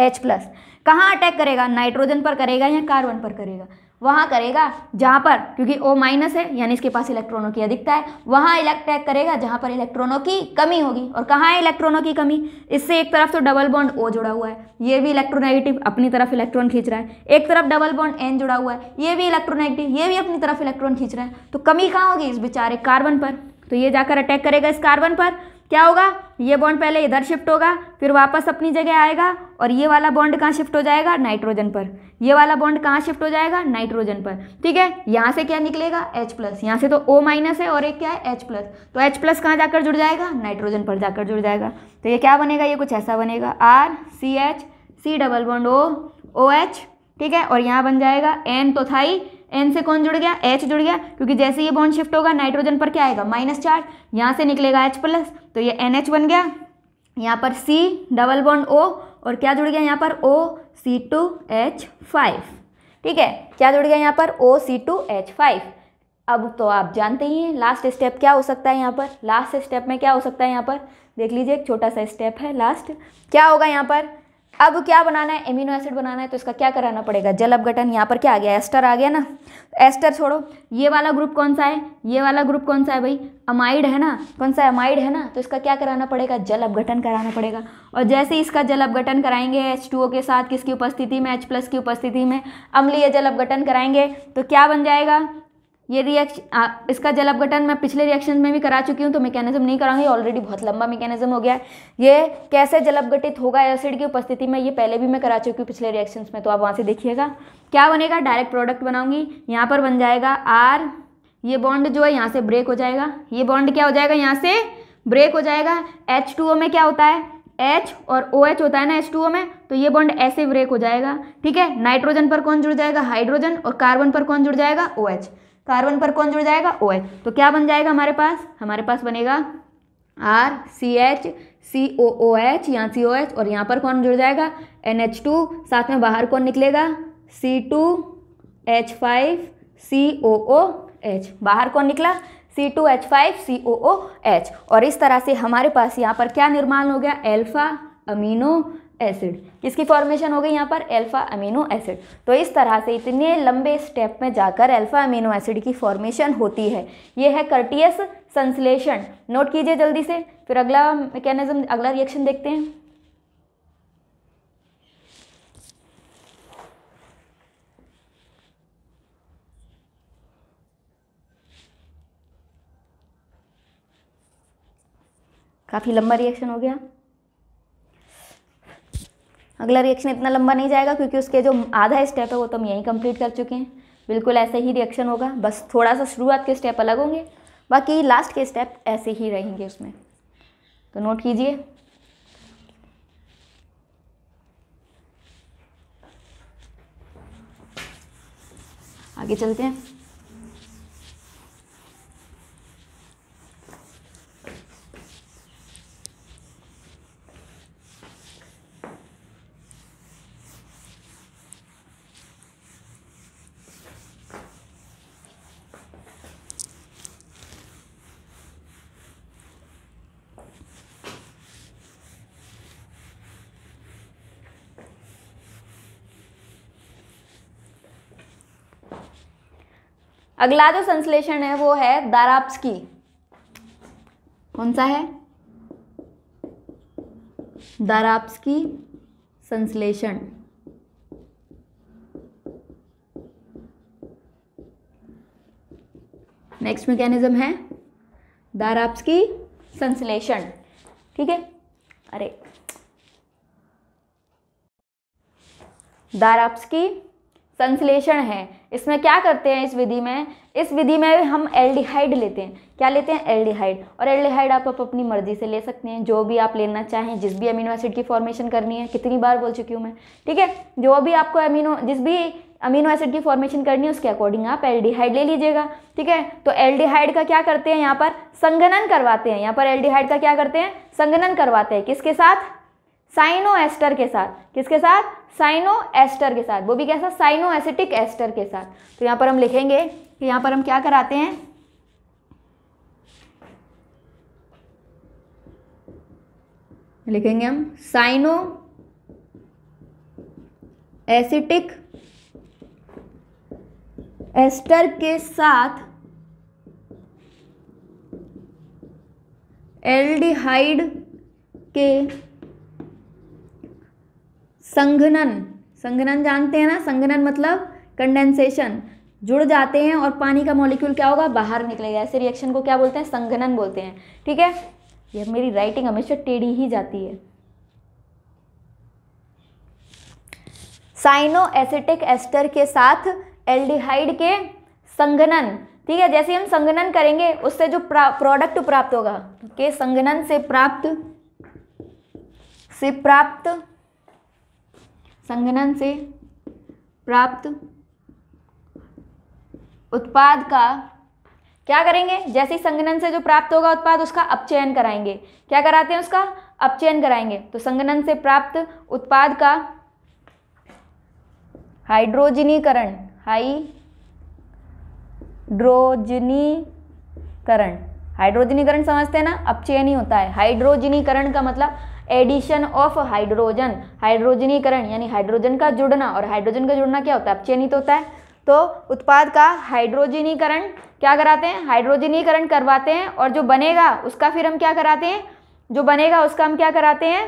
एच प्लस कहाँ अटैक करेगा नाइट्रोजन पर करेगा या कार्बन पर करेगा वहाँ करेगा जहाँ पर क्योंकि ओ माइनस है यानी इसके पास इलेक्ट्रॉनों की अधिकता है वहाँ इलेक्ट्रैक करेगा जहाँ पर इलेक्ट्रॉनों की कमी होगी और कहाँ है इलेक्ट्रॉनों की कमी इससे एक तरफ तो डबल बॉन्ड ओ जुड़ा हुआ है ये भी इलेक्ट्रोनेगेटिव अपनी तरफ इलेक्ट्रॉन खींच रहा है एक तरफ डबल बॉन्ड एन जुड़ा हुआ है ये भी इलेक्ट्रोनेगेटिव ये भी अपनी तरफ इलेक्ट्रॉन खींच रहा है तो कमी कहाँ होगी इस बेचारे कार्बन पर तो ये जाकर अटैक करेगा इस कार्बन पर क्या होगा ये बॉन्ड पहले इधर शिफ्ट होगा फिर वापस अपनी जगह आएगा और ये वाला बॉन्ड कहाँ शिफ्ट हो जाएगा नाइट्रोजन पर ये वाला बॉन्ड कहाँ शिफ्ट हो जाएगा नाइट्रोजन पर ठीक है यहाँ से क्या निकलेगा H प्लस यहाँ से तो O माइनस है और एक क्या है H प्लस तो H प्लस कहाँ जाकर जुड़ जाएगा नाइट्रोजन पर जाकर जुड़ जाएगा तो ये क्या बनेगा ये कुछ ऐसा बनेगा R C H C double bond O O H ठीक है और यहाँ बन जाएगा एन तो था ही एन से कौन जुड़ गया एच जुड़ गया क्योंकि जैसे ये बॉन्ड शिफ्ट होगा नाइट्रोजन पर क्या आएगा माइनस चार्ज यहाँ से निकलेगा एच प्लस तो ये एन एच बन गया यहाँ पर सी डबल बॉन्ड ओ और क्या जुड़ गया यहाँ पर O C two H five ठीक है क्या जुड़ गया यहाँ पर O C two H five अब तो आप जानते ही हैं लास्ट स्टेप क्या हो सकता है यहाँ पर लास्ट स्टेप में क्या हो सकता है यहाँ पर देख लीजिए एक छोटा सा स्टेप है लास्ट क्या होगा यहाँ पर अब क्या बनाना है एमिनो एसिड बनाना है तो इसका क्या कराना पड़ेगा जल अपघटन यहाँ पर क्या आ गया एस्टर आ गया ना एस्टर छोड़ो ये वाला ग्रुप कौन सा है ये वाला ग्रुप कौन सा है भाई अमाइड है ना कौन सा अमाइड है ना तो इसका क्या कराना पड़ेगा जल अपघटन कराना पड़ेगा और जैसे इसका जल अपघटन कराएंगे एच के साथ किसकी उपस्थिति में एच की उपस्थिति में अम्लीय जल अपघटन कराएंगे तो क्या बन जाएगा ये रिएक्शन इसका जल अपघटन मैं पिछले रिएक्शन में भी करा चुकी हूँ तो मैकेनिज्म नहीं कराऊंगी ऑलरेडी बहुत लंबा मैकेनिज्म हो गया है ये कैसे जल अपघटित होगा एसिड की उपस्थिति में ये पहले भी मैं करा चुकी हूँ पिछले रिएक्शन में तो आप वहाँ से देखिएगा क्या बनेगा डायरेक्ट प्रोडक्ट बनाऊंगी यहाँ पर बन जाएगा आर ये बॉन्ड जो है यहाँ से ब्रेक हो जाएगा ये बॉन्ड क्या हो जाएगा यहाँ से ब्रेक हो जाएगा एच टू ओ में क्या होता है एच और ओ OH एच होता है ना एच टू ओ में तो ये बॉन्ड ऐसे ब्रेक हो जाएगा ठीक है नाइट्रोजन पर कौन जुड़ जाएगा हाइड्रोजन और कार्बन पर कौन जुड़ जाएगा ओ OH. एच कार्बन पर कौन जुड़ जाएगा ओ तो क्या बन जाएगा हमारे पास हमारे पास बनेगा R C H C O O H यहाँ सी ओ एच और यहाँ पर कौन जुड़ जाएगा एन एच टू साथ में बाहर कौन निकलेगा C two H five C O O H बाहर कौन निकला C two H five C O O H और इस तरह से हमारे पास यहाँ पर क्या निर्माण हो गया एल्फ़ा अमीनो एसिड इसकी फॉर्मेशन हो गई यहाँ पर अल्फा अमीनो एसिड तो इस तरह से इतने लंबे स्टेप में जाकर अल्फा अमीनो एसिड की फॉर्मेशन होती है ये है कर्टियस संश्लेषण नोट कीजिए जल्दी से फिर अगला मैकेनिज्म अगला रिएक्शन देखते हैं काफ़ी लंबा रिएक्शन हो गया अगला रिएक्शन इतना लंबा नहीं जाएगा क्योंकि उसके जो आधा स्टेप है वो तो हम यहीं कंप्लीट कर चुके हैं बिल्कुल ऐसे ही रिएक्शन होगा बस थोड़ा सा शुरुआत के स्टेप अलग होंगे बाकी लास्ट के स्टेप ऐसे ही रहेंगे उसमें तो नोट कीजिए आगे चलते हैं अगला जो संश्लेषण है वो है दाराप्सकी कौन सा है दाराप्सकी संश्लेषण नेक्स्ट मैकेनिज्म है दाराप्सकी संश्लेषण ठीक है अरे दाराप्सकी संश्लेषण है इसमें क्या करते हैं इस विधि में इस विधि में हम एल्डिहाइड लेते हैं क्या लेते हैं एल्डिहाइड और एल्डिहाइड आप, आप अपनी मर्जी से ले सकते हैं जो भी आप लेना चाहें जिस भी अमीनो एसिड की फॉर्मेशन करनी है कितनी बार बोल चुकी हूँ मैं ठीक है जो भी आपको अमीनो जिस भी अमीनो एसिड की फॉर्मेशन करनी है उसके अकॉर्डिंग आप एल्डिहाइड ले लीजिएगा ठीक है तो एल्डिहाइड का क्या करते हैं यहाँ पर संगनन करवाते हैं यहाँ पर एल्डिहाइड का क्या करते हैं संगनन करवाते हैं किसके साथ साइनो एस्टर के साथ किसके साथ साइनो एस्टर के साथ वो भी कैसा साइनो एसिटिक एस्टर के साथ तो यहाँ पर हम लिखेंगे कि यहाँ पर हम क्या कराते हैं लिखेंगे हम साइनो एसिटिक एस्टर के साथ एल्डिहाइड के संघनन संघनन जानते हैं ना संघनन मतलब कंडेंसेशन जुड़ जाते हैं और पानी का मॉलिक्यूल क्या होगा बाहर निकलेगा ऐसे रिएक्शन को क्या बोलते हैं संघनन बोलते हैं ठीक है ये मेरी राइटिंग हमेशा टेढ़ी ही जाती है साइनो एसिटिक एस्टर के साथ एल्डिहाइड के संघनन ठीक है जैसे हम संघनन करेंगे उससे जो प्रोडक्ट प्राप्त होगा के संघनन से प्राप्त से प्राप्त संघनन से प्राप्त उत्पाद का क्या करेंगे जैसे ही संगनन से जो प्राप्त होगा उत्पाद उसका अपचयन कराएंगे क्या कराते हैं उसका अपचयन कराएंगे तो संगणन से प्राप्त उत्पाद का हाइड्रोजनीकरण हाइड्रोजनीकरण हाइड्रोजनीकरण समझते हैं ना अपचयन ही होता है हाइड्रोजनीकरण का मतलब एडिशन ऑफ हाइड्रोजन हाइड्रोजनीकरण यानी हाइड्रोजन का जुड़ना और हाइड्रोजन का जुड़ना क्या होता है अपचयनित होता है तो उत्पाद का हाइड्रोजनीकरण क्या कराते हैं हाइड्रोजनीकरण करवाते हैं और जो बनेगा उसका फिर हम क्या कराते हैं जो बनेगा उसका हम क्या कराते हैं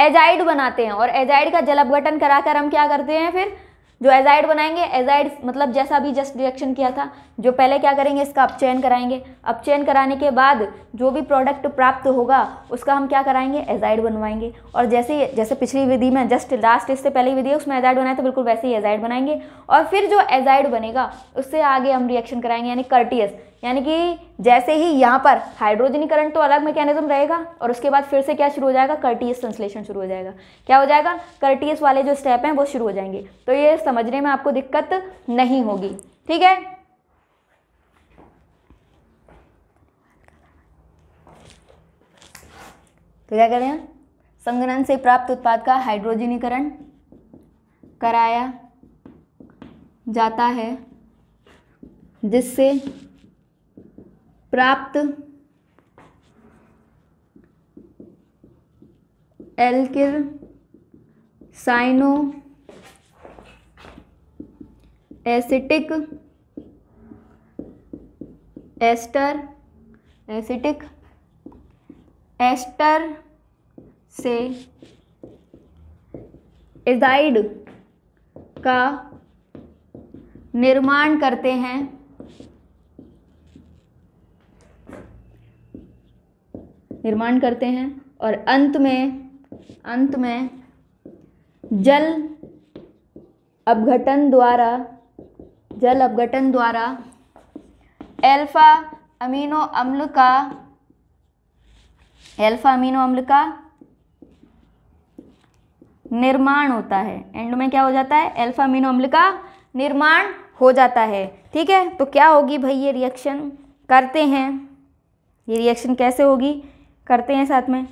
एजाइड बनाते हैं और एजाइड का जल अपघटन कराकर हम क्या करते हैं फिर जो एजाइड बनाएंगे एजाइड मतलब जैसा भी जस्ट रिएक्शन किया था जो पहले क्या करेंगे इसका अपचयन कराएंगे अपचयन कराने के बाद जो भी प्रोडक्ट प्राप्त होगा उसका हम क्या कराएंगे एजाइड बनवाएंगे और जैसे जैसे पिछली विधि में जस्ट लास्ट इससे पहले विधि है उसमें एजाइड बनाया था बिल्कुल वैसे ही एजाइड बनाएंगे और फिर जो एजाइड बनेगा उससे आगे हम रिएक्शन कराएंगे यानी कर्टियस यानी कि जैसे ही यहाँ पर हाइड्रोजनीकरण तो अलग मैकेनिज्म रहेगा और उसके बाद फिर से क्या शुरू हो जाएगा कर्टियस ट्रांसलेशन शुरू हो जाएगा क्या हो जाएगा कर्टियस वाले जो स्टेप हैं वो शुरू हो जाएंगे तो ये समझने में आपको दिक्कत नहीं होगी ठीक है तो क्या करें संगणन से प्राप्त उत्पाद का हाइड्रोजनीकरण कराया जाता है जिससे प्राप्त alkyl cyano acetic ester acetic ester से एजाइड का निर्माण करते हैं निर्माण करते हैं और अंत में अंत में जल अपघटन द्वारा जल अपघटन द्वारा एल्फा अमीनो अम्ल का एल्फा अमीनो अम्ल का निर्माण होता है एंड में क्या हो जाता है एल्फा अमीनो अम्ल का निर्माण हो जाता है ठीक है तो क्या होगी भाई ये रिएक्शन करते हैं ये रिएक्शन कैसे होगी करते हैं साथ में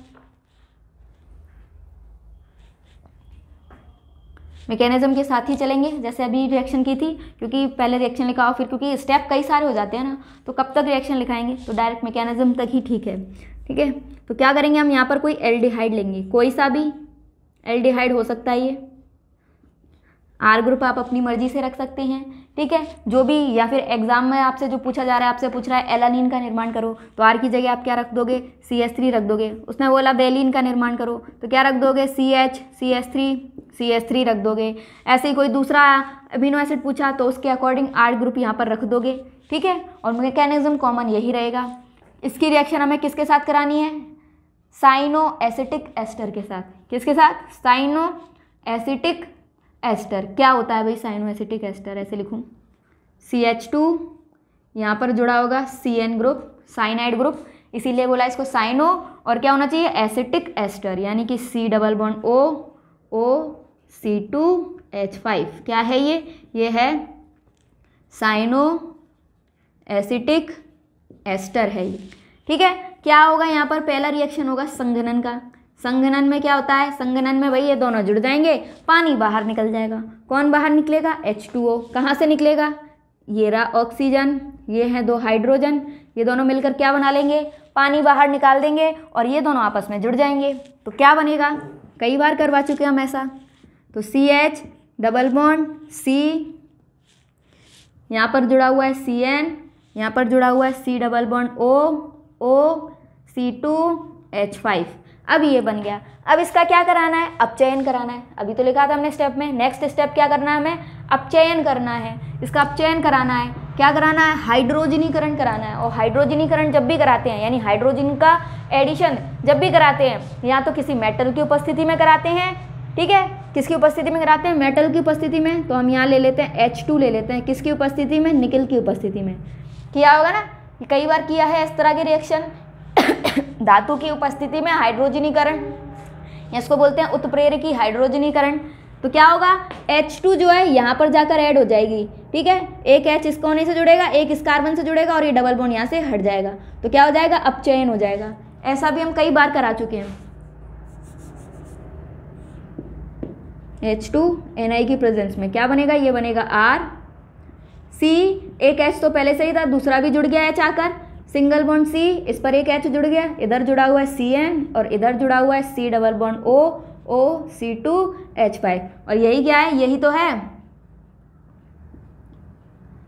मैकेनिज्म के साथ ही चलेंगे जैसे अभी रिएक्शन की थी क्योंकि पहले रिएक्शन लिखाओ फिर क्योंकि स्टेप कई सारे हो जाते हैं ना तो कब तक रिएक्शन लिखाएंगे तो डायरेक्ट मैकेनिज्म तक ही ठीक है ठीक है तो क्या करेंगे हम यहाँ पर कोई एल्डिहाइड लेंगे कोई सा भी एल्डिहाइड हो सकता है ये आर ग्रुप आप अपनी मर्जी से रख सकते हैं ठीक है जो भी या फिर एग्जाम में आपसे जो पूछा जा रहा है आपसे पूछ रहा है एलानीन का निर्माण करो तो आर की जगह आप क्या रख दोगे सी एस थ्री रख दोगे उसने बोला बेलिन का निर्माण करो तो क्या रख दोगे C H C S three C S three रख दोगे ऐसे ही कोई दूसरा अमीनो एसिड पूछा तो उसके अकॉर्डिंग आर ग्रुप यहाँ पर रख दोगे ठीक है और मैकेनिज्म कॉमन यही रहेगा इसकी रिएक्शन हमें किसके साथ करानी है साइनो एसिटिक एस्टर के साथ किसके साथ साइनो एसिटिक एस्टर क्या होता है भाई साइनोएसिटिक एस्टर ऐसे लिखूँ सी एच टू यहाँ पर जुड़ा होगा C N group cyanide group इसीलिए बोला इसको साइनो और क्या होना चाहिए एसिटिक एस्टर यानी कि C double bond O O C two H five क्या है ये ये है साइनो एसिटिक एस्टर है ये ठीक है क्या होगा यहाँ पर पहला रिएक्शन होगा संघनन का संघनन में क्या होता है संघनन में वही ये दोनों जुड़ जाएंगे पानी बाहर निकल जाएगा कौन बाहर निकलेगा एच टू ओ कहाँ से निकलेगा ये रहा ऑक्सीजन ये हैं दो हाइड्रोजन ये दोनों मिलकर क्या बना लेंगे पानी बाहर निकाल देंगे और ये दोनों आपस में जुड़ जाएंगे तो क्या बनेगा कई बार करवा चुके हम ऐसा तो C H double bond C यहाँ पर जुड़ा हुआ है सी एन यहाँ पर जुड़ा हुआ है C double bond O O C two H five अब ये बन गया अब इसका क्या कराना है अपचयन कराना है अभी तो लिखा था हमने स्टेप में नेक्स्ट स्टेप क्या करना है हमें अपचयन करना है इसका अपचयन कराना है क्या कराना है हाइड्रोजनीकरण कराना है और हाइड्रोजनीकरण जब भी कराते हैं यानी हाइड्रोजन का एडिशन जब भी कराते हैं या तो किसी मेटल की उपस्थिति में कराते हैं ठीक है किसकी उपस्थिति में कराते हैं मेटल की उपस्थिति में तो हम यहाँ ले लेते हैं एच ले लेते हैं किसकी उपस्थिति में निकल की उपस्थिति में किया होगा ना कई बार किया है इस तरह के रिएक्शन धातु की उपस्थिति में हाइड्रोजनीकरण इसको बोलते हैं उत्प्रेरकी हाइड्रोजनीकरण तो क्या होगा H2 जो है यहाँ पर जाकर ऐड हो जाएगी ठीक है एक H इस कोने से जुड़ेगा एक इस कार्बन से जुड़ेगा और ये डबल बोन यहाँ से हट जाएगा तो क्या हो जाएगा अपचयन हो जाएगा ऐसा भी हम कई बार करा चुके हैं H2 Ni की प्रेजेंस में क्या बनेगा ये बनेगा R C एक H तो पहले से ही था दूसरा भी जुड़ गया H आकर सिंगल बॉन्ड सी इस पर एक एच जुड़ गया इधर जुड़ा हुआ है सी एन और इधर जुड़ा हुआ है C double bond O O C two H five और यही क्या है यही तो है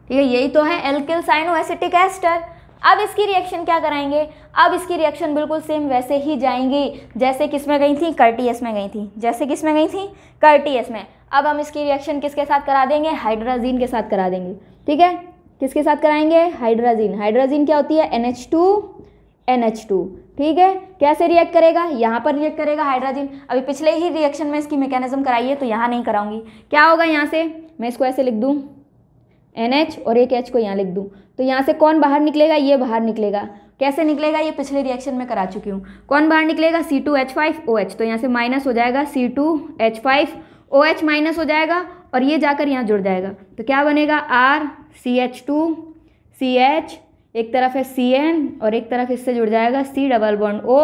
ठीक है यही तो है एल्किल एसिटिक एस्टर अब इसकी रिएक्शन क्या कराएंगे अब इसकी रिएक्शन बिल्कुल सेम वैसे ही जाएंगी जैसे किस में गई थी कर्टीएस में गई थी जैसे किस में गई थी कर्टीएस में अब हम इसकी रिएक्शन किसके साथ करा देंगे हाइड्राजीन के साथ करा देंगे ठीक है किसके साथ कराएंगे हाइड्राजीन हाइड्राजीन क्या होती है N H two N H two ठीक है कैसे रिएक्ट करेगा यहाँ पर रिएक्ट करेगा हाइड्राजीन अभी पिछले ही रिएक्शन में इसकी मैकेनिज्म कराई है तो यहाँ नहीं कराऊंगी क्या होगा यहाँ से मैं इसको ऐसे लिख दूँ एन एच और एक एच को यहाँ लिख दूँ तो यहाँ से कौन बाहर निकलेगा ये बाहर निकलेगा कैसे निकलेगा ये पिछले रिएक्शन में करा चुकी हूँ कौन बाहर निकलेगा C two H five O H तो यहाँ से माइनस हो जाएगा C two H five O H minus हो जाएगा और ये जाकर यहाँ जुड़ जाएगा तो क्या बनेगा R C H two C H एक तरफ है सी एन और एक तरफ इससे जुड़ जाएगा C double bond O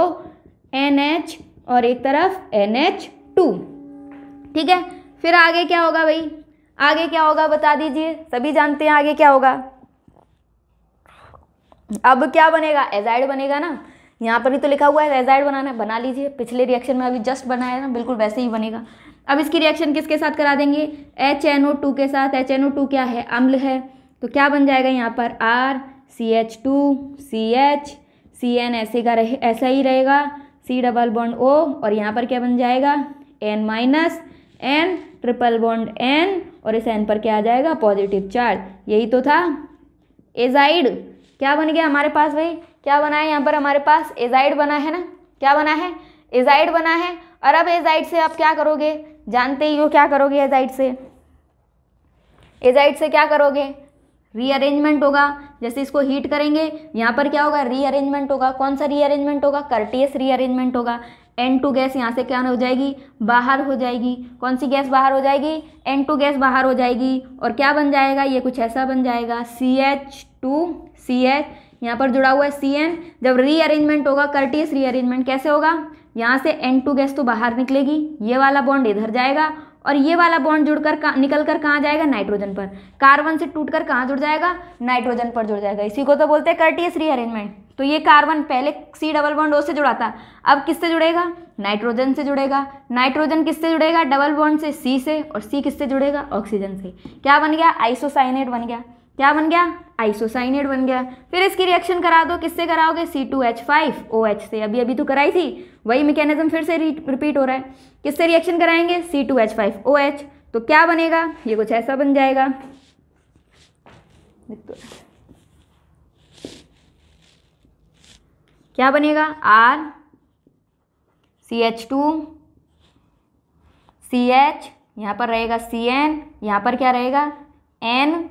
N H और एक तरफ एन एच टू ठीक है फिर आगे क्या होगा भाई आगे क्या होगा बता दीजिए सभी जानते हैं आगे क्या होगा अब क्या बनेगा एजाइड बनेगा ना यहाँ पर भी तो लिखा हुआ है एजाइड बनाना है बना लीजिए पिछले रिएक्शन में अभी जस्ट बनाया है ना बिल्कुल वैसे ही बनेगा अब इसकी रिएक्शन किसके साथ करा देंगे एच एन ओ टू के साथ एच एन ओ टू क्या है अम्ल है तो क्या बन जाएगा यहाँ पर R C H two C H C N ऐसे का रहे ऐसा ही रहेगा सी डबल बॉन्ड ओ और यहाँ पर क्या बन जाएगा N minus N triple bond N और इस एन पर क्या आ जाएगा पॉजिटिव चार्ज यही तो था एजाइड क्या बन गया हमारे पास भाई क्या बना है यहाँ पर हमारे पास एजाइड बना है ना क्या बना है एजाइड बना है और अब एजाइड से आप क्या करोगे जानते ही हो क्या करोगे एजाइड से एजाइड से क्या करोगे रीअरेंजमेंट होगा जैसे इसको हीट करेंगे यहाँ पर क्या होगा रीअरेंजमेंट होगा कौन सा रीअरेंजमेंट होगा कर्टियस रीअरेंजमेंट होगा एन टू गैस यहाँ से क्या हो जाएगी बाहर हो जाएगी कौन सी गैस बाहर हो जाएगी एन टू गैस बाहर हो जाएगी और क्या बन जाएगा ये कुछ ऐसा बन जाएगा C H two C H यहाँ पर जुड़ा हुआ है सी एन जब रीअरेंजमेंट होगा कर्टियस रीअरेंजमेंट कैसे होगा यहाँ से एन टू गैस तो बाहर निकलेगी ये वाला बॉन्ड इधर जाएगा और ये वाला बॉन्ड जुड़कर निकल कर कहाँ जाएगा नाइट्रोजन पर कार्बन से टूट कर कहाँ जुड़ जाएगा नाइट्रोजन पर जुड़ जाएगा इसी को तो बोलते हैं कर्टियस रीअरेंजमेंट तो ये कार्बन पहले सी डबल बॉन्ड ओ से जुड़ा था अब किससे जुड़ेगा नाइट्रोजन से जुड़ेगा नाइट्रोजन किससे जुड़ेगा डबल बॉन्ड से सी से और सी किससे जुड़ेगा ऑक्सीजन से क्या बन गया आइसोसाइनेट बन गया क्या बन गया आइसोसाइनेट बन गया फिर इसकी रिएक्शन करा दो किससे कराओगे C two H five O H से अभी अभी तो कराई थी वही मैकेनिज्म फिर से रिपीट हो रहा है किससे रिएक्शन कराएंगे C two H five O H तो क्या बनेगा ये कुछ ऐसा बन जाएगा क्या बनेगा R C H two C H यहाँ पर रहेगा सी एन यहाँ पर क्या रहेगा एन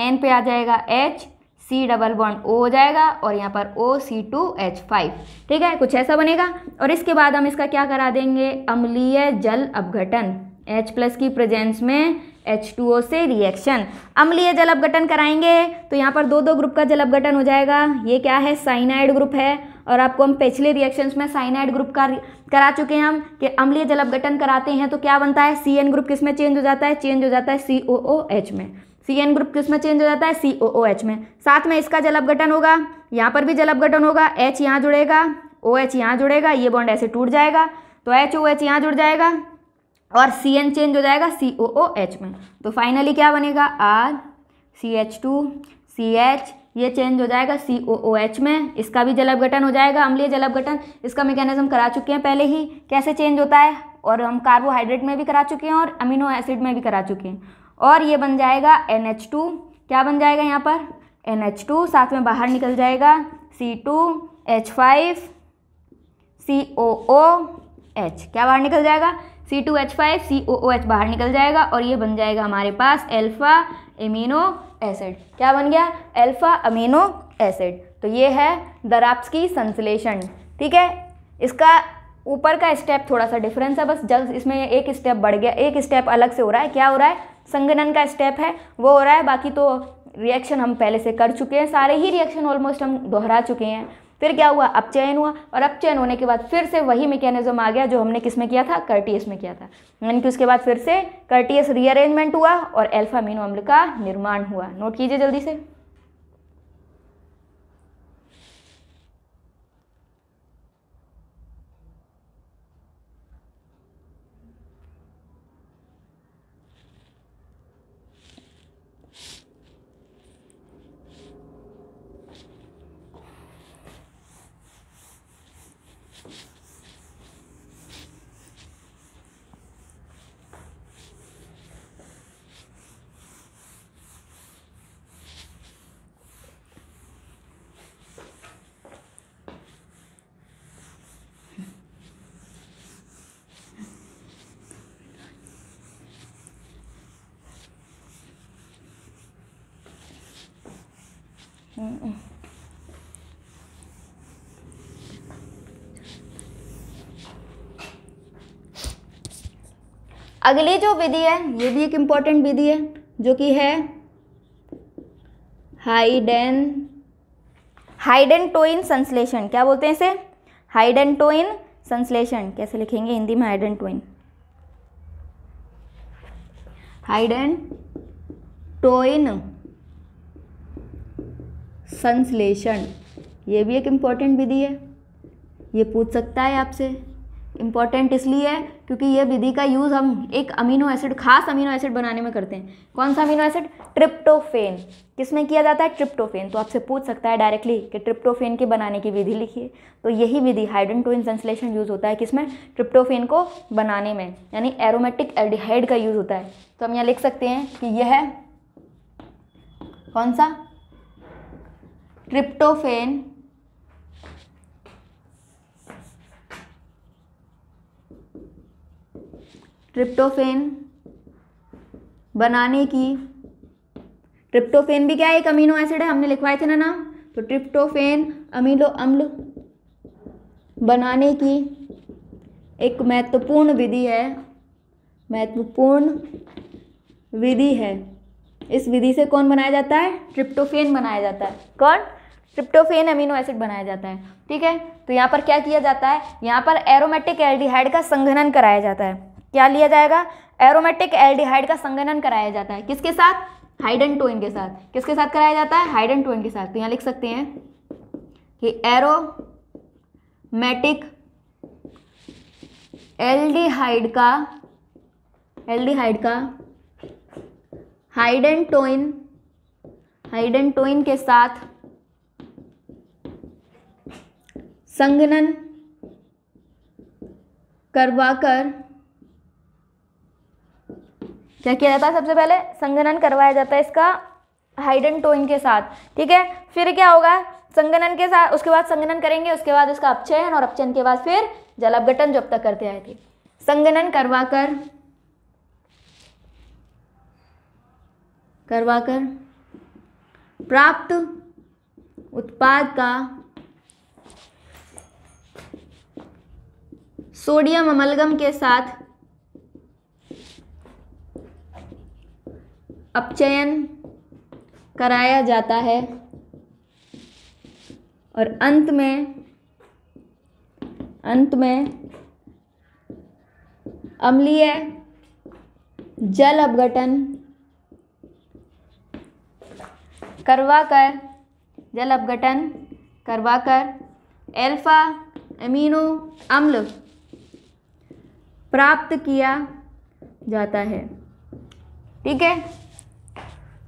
एन पे आ जाएगा H C double bond O हो जाएगा और यहाँ पर O C two H five ठीक है कुछ ऐसा बनेगा और इसके बाद हम इसका क्या करा देंगे अम्लीय जल अपघटन एच प्लस की प्रेजेंस में एच टू ओ से रिएक्शन अम्लीय जल अपघटन कराएंगे तो यहाँ पर दो दो ग्रुप का जल अपघटन हो जाएगा ये क्या है साइनाइड ग्रुप है और आपको हम पिछले रिएक्शंस में साइनाइड ग्रुप का करा चुके हैं हम कि अम्लीय जल अपघटन कराते हैं तो क्या बनता है सी एन ग्रुप किस में चेंज हो जाता है चेंज हो जाता है सी ओ ओ एच में सी एन ग्रुप किस में चेंज हो जाता है सी ओ ओ एच में साथ में इसका जल अपघटन होगा यहाँ पर भी जल अपघटन होगा एच यहाँ जुड़ेगा ओ एच यहाँ जुड़ेगा ये बॉन्ड ऐसे टूट जाएगा तो एच ओ एच यहाँ जुड़ जाएगा और सी एन चेंज हो जाएगा सी ओ ओ एच में तो फाइनली क्या बनेगा R C H two C H ये चेंज हो जाएगा सी ओ ओ एच में इसका भी जल अपघटन हो जाएगा अम्लीय जल अपघटन इसका मैकेनिज्म करा चुके हैं पहले ही कैसे चेंज होता है और हम कार्बोहाइड्रेट में भी करा चुके हैं और अमीनो एसिड में भी करा चुके हैं और ये बन जाएगा एन एच टू क्या बन जाएगा यहाँ पर एन एच टू साथ में बाहर निकल जाएगा C two H five C O O H क्या बाहर निकल जाएगा C two H five C O O H बाहर निकल जाएगा और ये बन जाएगा हमारे पास एल्फ़ा एमिनो एसिड क्या बन गया एल्फ़ा अमीनो एसिड तो ये है दराप्स की संश्लेषण ठीक है इसका ऊपर का स्टेप थोड़ा सा डिफरेंस है बस जल्द इसमें एक स्टेप बढ़ गया एक स्टेप अलग से हो रहा है क्या हो रहा है संगनन का स्टेप है वो हो रहा है बाकी तो रिएक्शन हम पहले से कर चुके हैं सारे ही रिएक्शन ऑलमोस्ट हम दोहरा चुके हैं फिर क्या हुआ अपचयन हुआ और अपचयन होने के बाद फिर से वही मैकेनिज्म आ गया जो हमने किस में किया था कर्टियस में किया था यानी कि उसके बाद फिर से कर्टियस रीअरेंजमेंट हुआ और एल्फा अम्ल का निर्माण हुआ नोट कीजिए जल्दी से अगली जो विधि है ये भी एक इम्पॉर्टेंट विधि है जो कि है हाइडेन हाइडेन टोइन संश्लेषण क्या बोलते हैं इसे हाइडेन टोइन संश्लेषण कैसे लिखेंगे हिंदी में हाइडेन टोइन हाइडेन टोइन संश्लेषण ये भी एक इम्पॉर्टेंट विधि है ये पूछ सकता है आपसे इम्पॉर्टेंट इसलिए है क्योंकि यह विधि का यूज़ हम एक अमीनो एसिड खास अमीनो एसिड बनाने में करते हैं कौन सा अमीनो एसिड ट्रिप्टोफेन किसमें किया जाता है ट्रिप्टोफेन तो आपसे पूछ सकता है डायरेक्टली कि ट्रिप्टोफेन के बनाने की विधि लिखिए तो यही विधि हाइड्रन टू संश्लेषण यूज़ होता है किसमें ट्रिप्टोफेन को बनाने में यानी एरोमेटिक एल्डिहाइड का यूज़ होता है तो हम यहाँ लिख सकते हैं कि यह है कौन सा ट्रिप्टोफेन ट्रिप्टोफेन बनाने की ट्रिप्टोफेन भी क्या है एक अमीनो एसिड है हमने लिखवाए थे ना नाम तो ट्रिप्टोफेन अमीनो अम्ल बनाने की एक महत्वपूर्ण विधि है महत्वपूर्ण विधि है इस विधि से कौन बनाया जाता है ट्रिप्टोफेन बनाया जाता है कौन ट्रिप्टोफेन अमीनो एसिड बनाया जाता है ठीक है तो यहाँ पर क्या किया जाता है यहाँ पर एरोमेटिक एल्डिहाइड का संघनन कराया जाता है क्या लिया जाएगा एरोमेटिक एल्डिहाइड का संगणन कराया जाता है किसके साथ हाइडन टोइन के साथ किसके साथ कराया जाता है हाइडन टोइन के साथ तो यहाँ लिख सकते हैं कि एरोमेटिक एल्डिहाइड का एल्डिहाइड का हाइडन टोइन हाइडन टोइन के साथ संगनन करवाकर क्या किया जाता है सबसे पहले संगनन करवाया जाता है इसका हाइडन टोइन के साथ ठीक है फिर क्या होगा संगनन के साथ उसके बाद संगनन करेंगे उसके बाद उसका अपचयन और अपचयन के बाद फिर जल अपघटन जो अब तक करते आए थे संगनन करवा कर करवा कर प्राप्त उत्पाद का सोडियम अमलगम के साथ अपचयन कराया जाता है और अंत में अंत में अम्लीय जल अपघटन करवा कर जल अपघटन करवा कर एल्फा एमिनो अम्ल प्राप्त किया जाता है ठीक है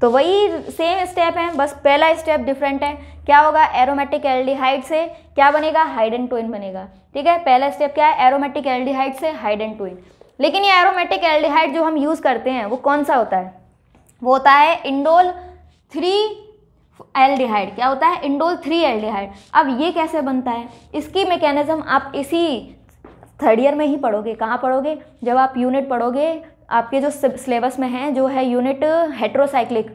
तो वही सेम स्टेप है बस पहला स्टेप डिफरेंट है क्या होगा एरोमेटिक एल्डिहाइड से क्या बनेगा हाइडन टोइन बनेगा ठीक है पहला स्टेप क्या है एरोमेटिक एल्डिहाइड से हाइडन ट्विन लेकिन ये एरोमेटिक एल्डिहाइड जो हम यूज़ करते हैं वो कौन सा होता है वो होता है इंडोल थ्री एल्डिहाइड क्या होता है इंडोल थ्री एल्डिहाइड अब ये कैसे बनता है इसकी मैकेनिज़्म आप इसी थर्ड ईयर में ही पढ़ोगे कहाँ पढ़ोगे जब आप यूनिट पढ़ोगे आपके जो सिलेबस में है जो है यूनिट हेट्रोसाइक्लिक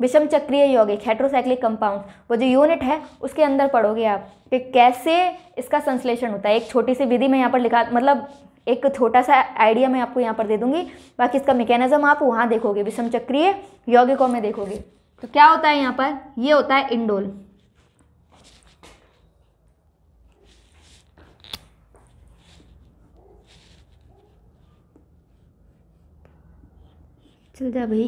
विषम चक्रीय यौगिक हेट्रोसाइक्लिक कंपाउंड वो जो यूनिट है उसके अंदर पढ़ोगे आप कि कैसे इसका संश्लेषण होता है एक छोटी सी विधि मैं यहाँ पर लिखा मतलब एक छोटा सा आइडिया मैं आपको यहाँ पर दे दूंगी बाकी इसका मैकेनिज्म आप वहाँ देखोगे विषम चक्रीय यौगिकों में देखोगे तो क्या होता है यहाँ पर ये होता है इंडोल चल जा भाई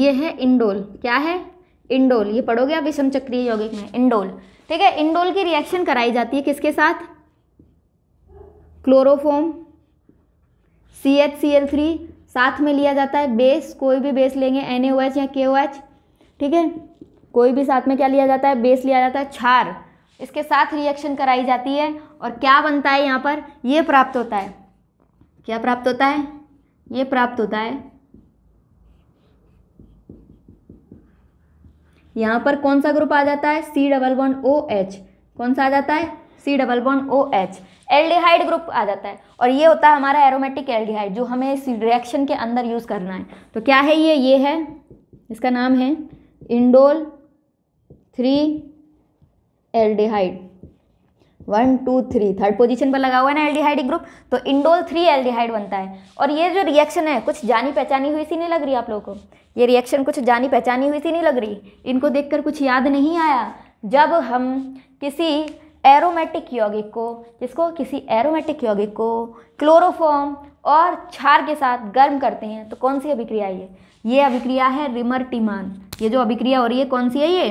ये है इंडोल क्या है इंडोल ये पढ़ोगे आप विषम चक्रीय यौगिक में इंडोल ठीक है इंडोल की रिएक्शन कराई जाती है किसके साथ chloroform C H C L three साथ में लिया जाता है बेस कोई भी बेस लेंगे एन या के ओ एच ठीक है कोई भी साथ में क्या लिया जाता है बेस लिया जाता है छार इसके साथ रिएक्शन कराई जाती है और क्या बनता है यहाँ पर ये प्राप्त होता है क्या प्राप्त होता है ये प्राप्त होता है यहाँ पर कौन सा ग्रुप आ जाता है C double one O H कौन सा आ जाता है C double one O H aldehyde group आ जाता है और ये होता है हमारा एरोमेटिक एल्डिहाइड जो हमें इस रिएक्शन के अंदर यूज़ करना है तो क्या है ये ये है इसका नाम है indole three aldehyde one two three third position पर लगा हुआ है ना एल्डिहाइड ग्रुप तो इंडोल थ्री एल्डिहाइड बनता है और ये जो रिएक्शन है कुछ जानी पहचानी हुई सी नहीं लग रही आप लोगों को ये रिएक्शन कुछ जानी पहचानी हुई सी नहीं लग रही इनको देखकर कुछ याद नहीं आया जब हम किसी एरोमेटिक यौगिक को जिसको किसी एरोमेटिक यौगिक को क्लोरोफॉर्म और क्षार के साथ गर्म करते हैं तो कौन सी अभिक्रिया आई है ये अभिक्रिया है रिमर टिमान ये जो अभिक्रिया हो रही है कौन सी है ये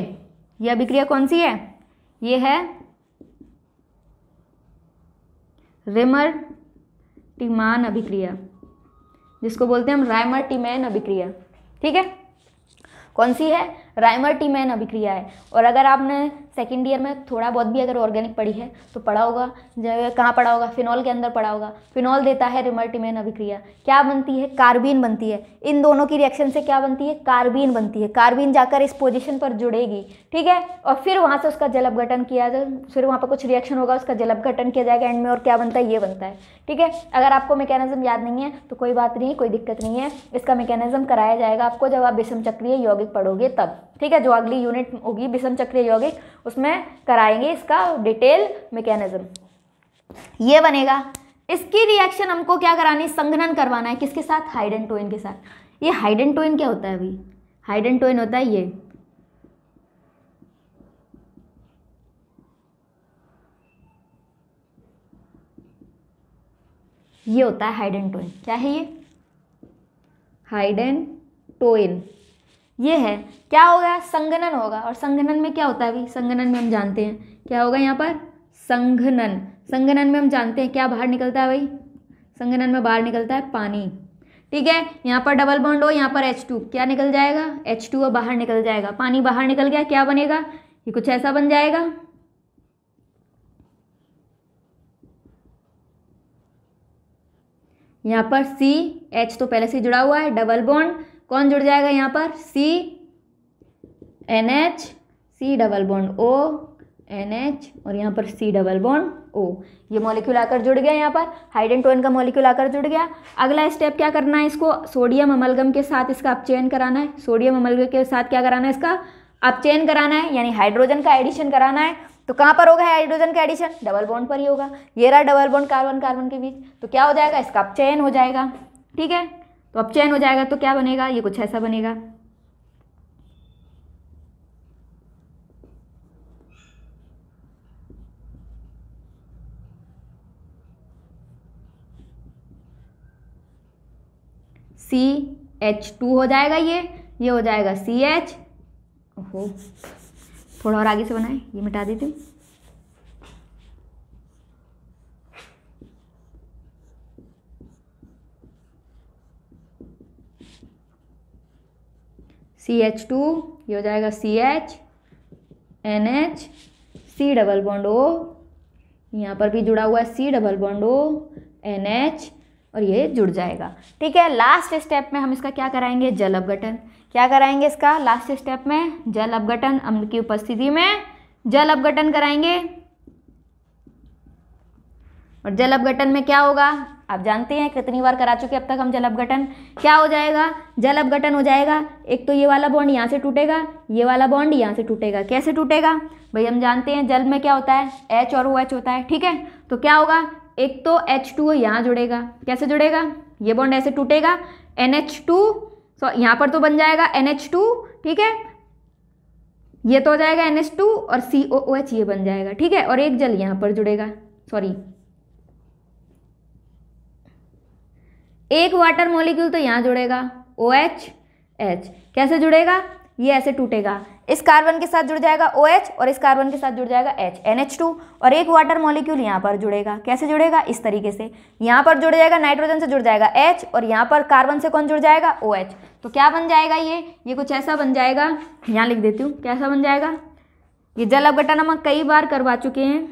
ये अभिक्रिया कौन सी है ये है रिमर टिमान अभिक्रिया जिसको बोलते हैं हम राइमर टिमैन अभिक्रिया ठीक है कौन सी है राइमर टिमैन अभिक्रिया है और अगर आपने सेकेंड ईयर में थोड़ा बहुत भी अगर ऑर्गेनिक पढ़ी है तो पढ़ा होगा जब कहाँ पढ़ा होगा फिनॉल के अंदर पढ़ा होगा फिनॉल देता है रिमर्टिमेन अभिक्रिया क्या बनती है कार्बीन बनती है इन दोनों की रिएक्शन से क्या बनती है कार्बीन बनती है कार्बीन जाकर इस पोजिशन पर जुड़ेगी ठीक है और फिर वहाँ से उसका जल अपघटन किया जाए फिर वहाँ पर कुछ रिएक्शन होगा उसका जल अपघटन किया जाएगा एंड में और क्या बनता है ये बनता है ठीक है अगर आपको मैकेनिज्म याद नहीं है तो कोई बात नहीं कोई दिक्कत नहीं है इसका मैकेनिज्म कराया जाएगा आपको जब आप विषम चक्रीय यौगिक पढ़ोगे तब ठीक है जो अगली यूनिट होगी विषम चक्रीय यौगिक उसमें कराएंगे इसका डिटेल मैकेनिज्म ये बनेगा इसकी रिएक्शन हमको क्या करानी संघनन करवाना है किसके साथ हाइडेंटोइन टोइन के साथ ये हाइडेंटोइन टोइन क्या होता है अभी हाइडेंटोइन टोइन होता है ये ये होता है हाइडेंटोइन टोइन क्या है ये हाइडन टोइन ये है क्या होगा संगनन होगा और संगनन में क्या होता है अभी संगनन में हम जानते हैं क्या होगा यहाँ पर संघनन संगनन में हम जानते हैं क्या बाहर निकलता है भाई संगनन में बाहर निकलता है पानी ठीक है यहाँ पर डबल बॉन्ड हो यहाँ पर एच टू क्या निकल जाएगा एच टू बाहर निकल जाएगा पानी बाहर निकल गया क्या बनेगा ये कुछ ऐसा बन जाएगा यहाँ पर सी एच तो पहले से जुड़ा हुआ है डबल बॉन्ड कौन जुड़ जाएगा यहाँ पर C N H C double bond O N H और यहाँ पर सी डबल बॉन्ड ओ ये मॉलिक्यूल आकर जुड़ गया यहाँ पर टोन का मॉलिक्यूल आकर जुड़ गया अगला स्टेप क्या करना है इसको सोडियम अमलगम के साथ इसका अपचयन कराना है सोडियम अमलगम के साथ क्या कराना है इसका अपचयन कराना है यानी हाइड्रोजन का एडिशन कराना है तो कहाँ पर होगा हाइड्रोजन का एडिशन डबल बॉन्ड पर ही होगा ये रहा डबल बॉन्ड कार्बन कार्बन के बीच तो क्या हो जाएगा इसका अपचयन हो जाएगा ठीक है तो अब चैन हो जाएगा तो क्या बनेगा ये कुछ ऐसा बनेगा सी एच टू हो जाएगा ये ये हो जाएगा सी एच ओहो थोड़ा और आगे से बनाए ये मिटा देती हूँ सी एच टू ये हो जाएगा C H N H C double bond O यहाँ पर भी जुड़ा हुआ है C double bond O N H और ये जुड़ जाएगा ठीक है लास्ट स्टेप में हम इसका क्या कराएंगे जल अपघटन क्या कराएंगे इसका लास्ट स्टेप में जल अपघटन अम्ल की उपस्थिति में जल अपघटन कराएंगे और जल अपघटन में क्या होगा आप जानते हैं कितनी बार करा चुके अब तक हम जल अपघटन क्या हो जाएगा जल अपघटन हो जाएगा एक तो ये वाला बॉन्ड यहाँ से टूटेगा ये वाला बॉन्ड यहाँ से टूटेगा कैसे टूटेगा भाई हम जानते हैं जल में क्या होता है एच और ओ एच होता है ठीक है तो क्या होगा एक तो एच टू यहाँ जुड़ेगा कैसे जुड़ेगा ये बॉन्ड ऐसे टूटेगा एन एच टू सो यहाँ पर तो बन जाएगा एन एच टू ठीक है ये तो हो जाएगा एन एच टू और सी ओ ओ एच ये बन जाएगा ठीक है और एक जल यहाँ पर जुड़ेगा सॉरी एक वाटर मॉलिक्यूल तो यहाँ जुड़ेगा ओ एच एच कैसे जुड़ेगा ये ऐसे टूटेगा इस कार्बन के साथ जुड़ जाएगा ओ OH और इस कार्बन के साथ जुड़ जाएगा एच एन एच टू और एक वाटर मॉलिक्यूल यहाँ पर जुड़ेगा कैसे जुड़ेगा इस तरीके से यहाँ पर जुड़ जाएगा नाइट्रोजन से जुड़ जाएगा एच और यहाँ पर कार्बन से कौन जुड़ जाएगा ओ OH. तो क्या बन जाएगा ये ये कुछ ऐसा बन जाएगा यहाँ लिख देती हूँ कैसा बन जाएगा ये जल अपघटन हम कई बार करवा चुके हैं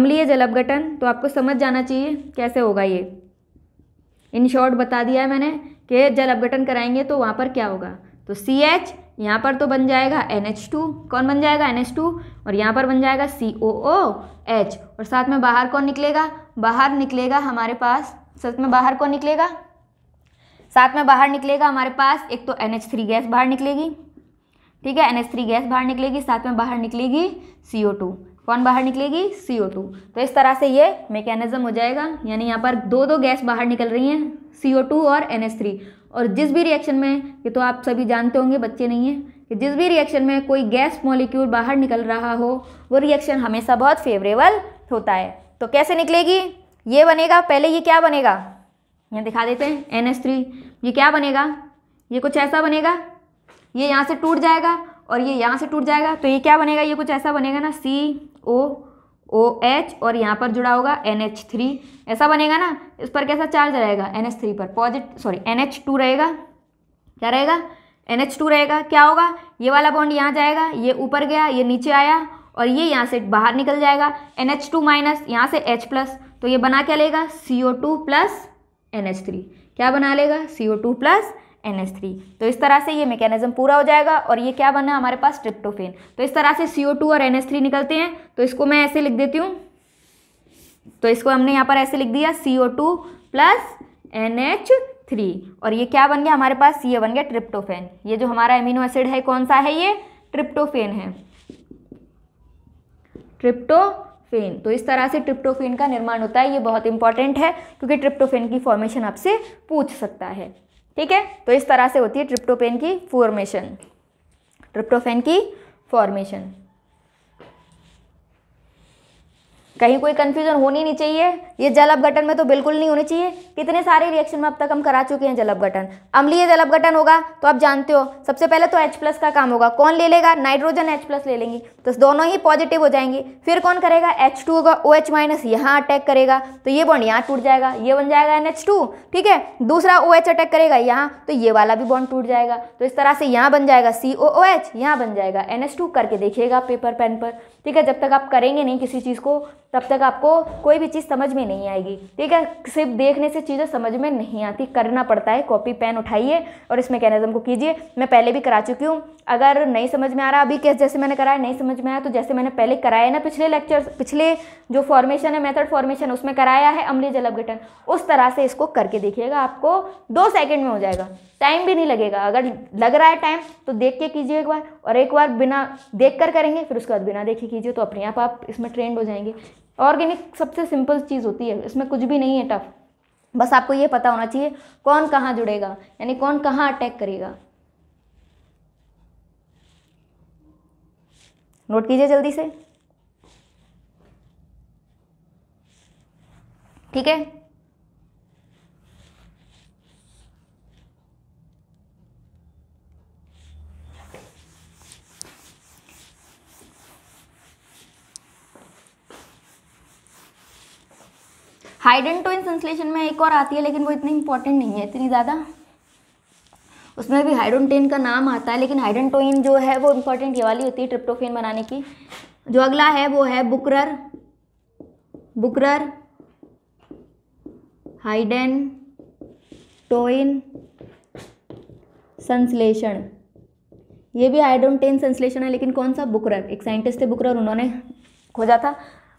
अम्लीय जल अपघटन तो आपको समझ जाना चाहिए कैसे होगा ये इन शॉर्ट बता दिया है मैंने कि जल अपघटन कराएंगे तो वहाँ पर क्या होगा तो सी एच यहाँ पर तो बन जाएगा एन एच टू कौन बन जाएगा एन एच टू और यहाँ पर बन जाएगा सी ओ ओ एच और साथ में बाहर कौन निकलेगा बाहर निकलेगा हमारे पास साथ में बाहर कौन निकलेगा साथ में बाहर निकलेगा हमारे पास एक तो एन एच थ्री गैस बाहर निकलेगी ठीक है एन एच थ्री गैस बाहर निकलेगी साथ में बाहर निकलेगी सी ओ टू कौन बाहर निकलेगी सी ओ टू तो इस तरह से ये मैकेनिज्म हो जाएगा यानी यहाँ पर दो दो गैस बाहर निकल रही हैं सी ओ टू और एन एस थ्री और जिस भी रिएक्शन में ये तो आप सभी जानते होंगे बच्चे नहीं हैं कि जिस भी रिएक्शन में कोई गैस मॉलिक्यूल बाहर निकल रहा हो वो रिएक्शन हमेशा बहुत फेवरेबल होता है तो कैसे निकलेगी ये बनेगा पहले ये क्या बनेगा ये दिखा देते हैं एन एस थ्री ये क्या बनेगा ये कुछ ऐसा बनेगा ये यहाँ से टूट जाएगा और ये यहाँ से टूट जाएगा तो ये क्या बनेगा ये कुछ ऐसा बनेगा ना सी ओ ओ एच और यहाँ पर जुड़ा होगा एन एच थ्री ऐसा बनेगा ना इस पर कैसा चार्ज रहेगा एन एच थ्री पर posit sorry N H two रहेगा क्या रहेगा एन एच टू रहेगा क्या होगा ये वाला बॉन्ड यहाँ जाएगा ये ऊपर गया ये नीचे आया और ये यहाँ से बाहर निकल जाएगा एन एच टू माइनस यहाँ से एच प्लस तो ये बना क्या लेगा C O two plus N H three क्या बना लेगा C O two plus N तो इस तरह से ये मैकेनिज्म पूरा हो जाएगा और ये क्या बना हमारे पास ट्रिप्टोफेन तो इस तरह से सी और एन निकलते हैं तो इसको मैं ऐसे लिख देती हूँ तो इसको हमने यहाँ पर ऐसे लिख दिया C O two plus N H three और ये क्या बन गया हमारे पास ये बन गया ट्रिप्टोफेन ये जो हमारा एमिनो एसिड है कौन सा है ये ट्रिप्टोफेन है ट्रिप्टोफेन तो इस तरह से ट्रिप्टोफेन का निर्माण होता है ये बहुत इंपॉर्टेंट है क्योंकि ट्रिप्टोफेन की फॉर्मेशन आपसे पूछ सकता है ठीक है तो इस तरह से होती है ट्रिप्टोपेन की फॉर्मेशन ट्रिप्टोफेन की फॉर्मेशन कहीं कोई कन्फ्यूजन होनी नहीं चाहिए ये जल अपघटन में तो बिल्कुल नहीं होनी चाहिए कितने सारे रिएक्शन में अब तक हम करा चुके हैं जल अपघटन अम्लीय जल अपघटन होगा तो आप जानते हो सबसे पहले तो H प्लस का काम होगा कौन ले लेगा नाइट्रोजन H प्लस ले लेंगी तो दोनों ही पॉजिटिव हो जाएंगे फिर कौन करेगा एच टू होगा ओ एच माइनस यहाँ अटैक करेगा तो ये बॉन्ड यहाँ टूट जाएगा ये बन जाएगा एन एच टू ठीक है दूसरा ओ एच अटैक करेगा यहाँ तो ये वाला भी बॉन्ड टूट जाएगा तो इस तरह से यहाँ बन जाएगा सी ओ ओ एच यहाँ बन जाएगा एन एच टू करके देखिएगा पेपर पेन पर ठीक है जब तक आप करेंगे नहीं किसी चीज़ को तब तक आपको कोई भी चीज़ समझ में नहीं आएगी ठीक है सिर्फ देखने से चीज़ें समझ में नहीं आती करना पड़ता है कॉपी पेन उठाइए और इस मैकेनिज़म को कीजिए मैं पहले भी करा चुकी हूँ अगर नहीं समझ में आ रहा अभी कैसे जैसे मैंने कराया नहीं समझ में आया तो जैसे मैंने पहले कराया ना पिछले लेक्चर पिछले जो फॉर्मेशन है मेथड फॉर्मेशन उसमें कराया है अमली अपघटन उस तरह से इसको करके देखिएगा आपको दो सेकेंड में हो जाएगा टाइम भी नहीं लगेगा अगर लग रहा है टाइम तो देख के कीजिए एक बार और एक बार बिना देख कर करेंगे फिर उसके बाद बिना देखे कीजिए तो अपने आप आप इसमें ट्रेंड हो जाएंगे ऑर्गेनिक सबसे सिंपल चीज़ होती है इसमें कुछ भी नहीं है टफ बस आपको ये पता होना चाहिए कौन कहाँ जुड़ेगा यानी कौन कहाँ अटैक करेगा नोट कीजिए जल्दी से ठीक है हाइडन ट्विन संश्लेषण में एक और आती है लेकिन वो इतनी इंपॉर्टेंट नहीं है इतनी ज़्यादा उसमें भी हाइड्रोनटेन का नाम आता है लेकिन हाइड्रोनटोइन जो है वो इम्पोर्टेंट ये वाली होती है ट्रिप्टोफेन बनाने की जो अगला है वो है बुकरर बुकरर हाइडन टोइन संश्लेषण ये भी हाइड्रोनटेन संश्लेषण है लेकिन कौन सा बुकरर एक साइंटिस्ट थे बुकरर उन्होंने खोजा था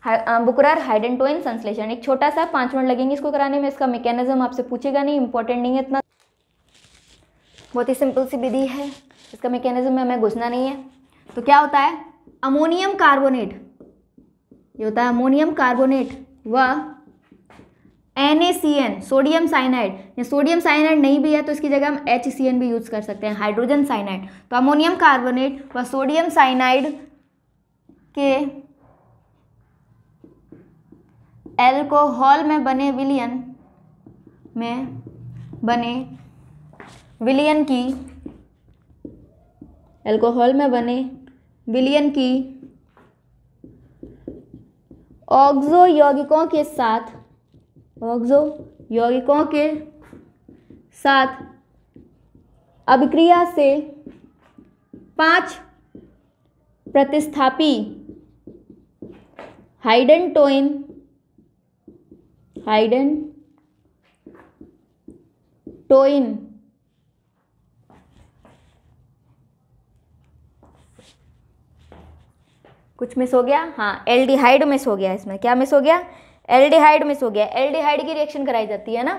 बुकरार हाइड एंड टोइन संश्लेषण एक छोटा सा पाँच मिनट लगेंगे इसको कराने में इसका मैकेनिज्म आपसे पूछेगा नहीं इंपॉर्टेंट नहीं है इतना बहुत ही सिंपल सी विधि है इसका मैकेनिज्म में हमें घुसना नहीं है तो क्या होता है अमोनियम कार्बोनेट ये होता है अमोनियम कार्बोनेट व एन सोडियम साइनाइड या सोडियम साइनाइड नहीं भी है तो इसकी जगह हम एच भी यूज़ कर सकते हैं हाइड्रोजन साइनाइड तो अमोनियम कार्बोनेट व सोडियम साइनाइड के एल्कोहल में बने विलियन में बने विलियन की एल्कोहल में बने विलियन की ऑक्जो यौगिकों के साथ ऑग्जो यौगिकों के साथ अभिक्रिया से पांच प्रतिस्थापी हाइडेंटोइन हाइडन टोइन कुछ मिस हो गया हाँ एल्डिहाइड मिस हो गया इसमें क्या मिस हो गया एल्डिहाइड मिस हो गया एल्डिहाइड की रिएक्शन कराई जाती है ना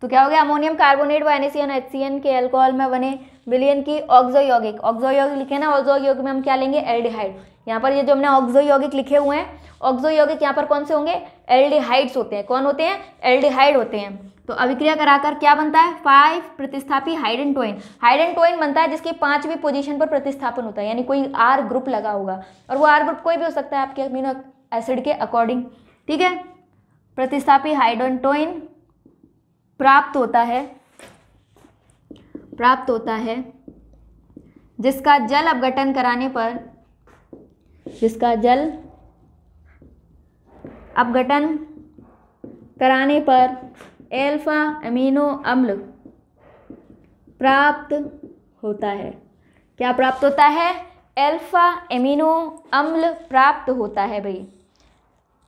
तो क्या हो गया अमोनियम कार्बोनेट व एनएसीएन एचसीएन के अल्कोहल में बने विलियन की ऑक्जो ऑक्जो यौगिक लिखे ना ऑक्जो यौगिक में हम क्या लेंगे एल्डिहाइड यहाँ पर ये जो हमने ऑक्जो यौगिक लिखे हुए हैं ऑक्जो यौगिक यहाँ पर कौन से होंगे एल्डिहाइड्स होते हैं कौन होते हैं एल्डिहाइड होते हैं तो अभिक्रिया कराकर क्या बनता है फाइव प्रतिस्थापी हाइडेंटोइन हाइडेंटोइन बनता है जिसके पांचवी पोजीशन पर प्रतिस्थापन होता है यानी कोई आर ग्रुप लगा होगा और वो आर ग्रुप कोई भी हो सकता है आपके अमीनो एसिड के अकॉर्डिंग ठीक है प्रतिस्थापी हाइडेंटोइन प्राप्त होता है प्राप्त होता है जिसका जल अपघटन कराने पर जिसका जल अपघटन कराने पर एल्फा अमीनो अम्ल प्राप्त होता है क्या प्राप्त होता है एल्फा एमिनो अम्ल प्राप्त होता है भाई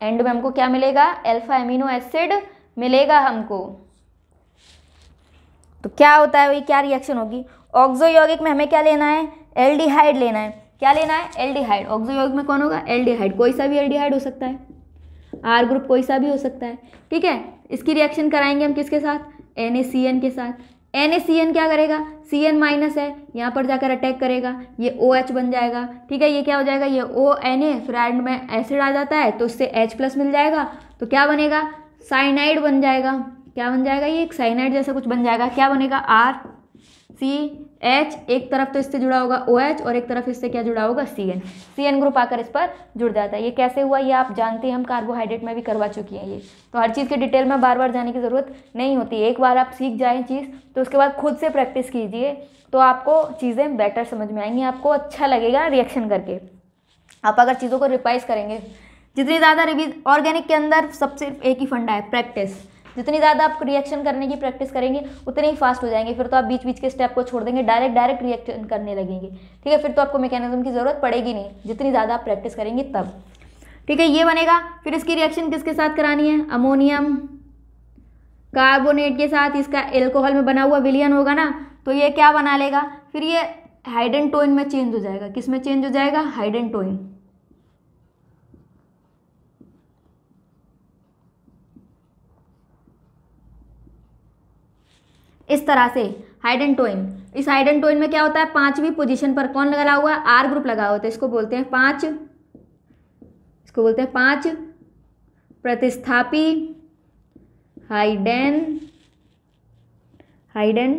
एंड में हमको क्या मिलेगा एल्फा एमिनो एसिड मिलेगा हमको तो क्या होता है भाई क्या रिएक्शन होगी ऑक्जो यौगिक में हमें क्या लेना है एल्डिहाइड लेना है क्या लेना है एल्डिहाइड ऑक्जो यौगिक में कौन होगा एल्डिहाइड कोई सा भी एल्डिहाइड हो सकता है आर ग्रुप कोई सा भी हो सकता है ठीक है इसकी रिएक्शन कराएंगे हम किसके साथ एन के साथ एन क्या करेगा सी एन माइनस है यहाँ पर जाकर अटैक करेगा ये ओ OH बन जाएगा ठीक है ये क्या हो जाएगा ये ओ एन ए फिर एंड में एसिड आ जाता है तो उससे एच प्लस मिल जाएगा तो क्या बनेगा साइनाइड बन जाएगा क्या बन जाएगा ये एक साइनाइड जैसा कुछ बन जाएगा क्या बनेगा आर सी एच एक तरफ तो इससे जुड़ा होगा ओ OH और एक तरफ इससे क्या जुड़ा होगा C N C N group आकर इस पर जुड़ जाता है ये कैसे हुआ ये आप जानते हैं हम कार्बोहाइड्रेट में भी करवा चुकी हैं ये तो हर चीज़ के डिटेल में बार बार जाने की ज़रूरत नहीं होती एक बार आप सीख जाए चीज़ तो उसके बाद खुद से प्रैक्टिस कीजिए तो आपको चीज़ें बेटर समझ में आएंगी आपको अच्छा लगेगा रिएक्शन करके आप अगर चीज़ों को रिवाइज करेंगे जितनी ज़्यादा रिवीज ऑर्गेनिक के अंदर सबसे एक ही फंडा है प्रैक्टिस जितनी ज़्यादा आप रिएक्शन करने की प्रैक्टिस करेंगे उतने ही फास्ट हो जाएंगे फिर तो आप बीच बीच के स्टेप को छोड़ देंगे डायरेक्ट डायरेक्ट रिएक्शन करने लगेंगे ठीक है फिर तो आपको मैकेनिज्म की ज़रूरत पड़ेगी नहीं जितनी ज़्यादा आप प्रैक्टिस करेंगे तब ठीक है ये बनेगा फिर इसकी रिएक्शन किसके साथ करानी है अमोनियम कार्बोनेट के साथ इसका एल्कोहल में बना हुआ विलियन होगा ना तो ये क्या बना लेगा फिर ये हाइडन टोइन में चेंज हो जाएगा किस में चेंज हो जाएगा हाइडन टोइन इस तरह से हाइडेंटोइन इस हाइडेंटोइन में क्या होता है पांचवी पोजीशन पर कौन लगा हुआ है आर ग्रुप लगा हुआ है इसको बोलते हैं पांच इसको बोलते हैं पांच प्रतिस्थापी हाइडेन हाइडन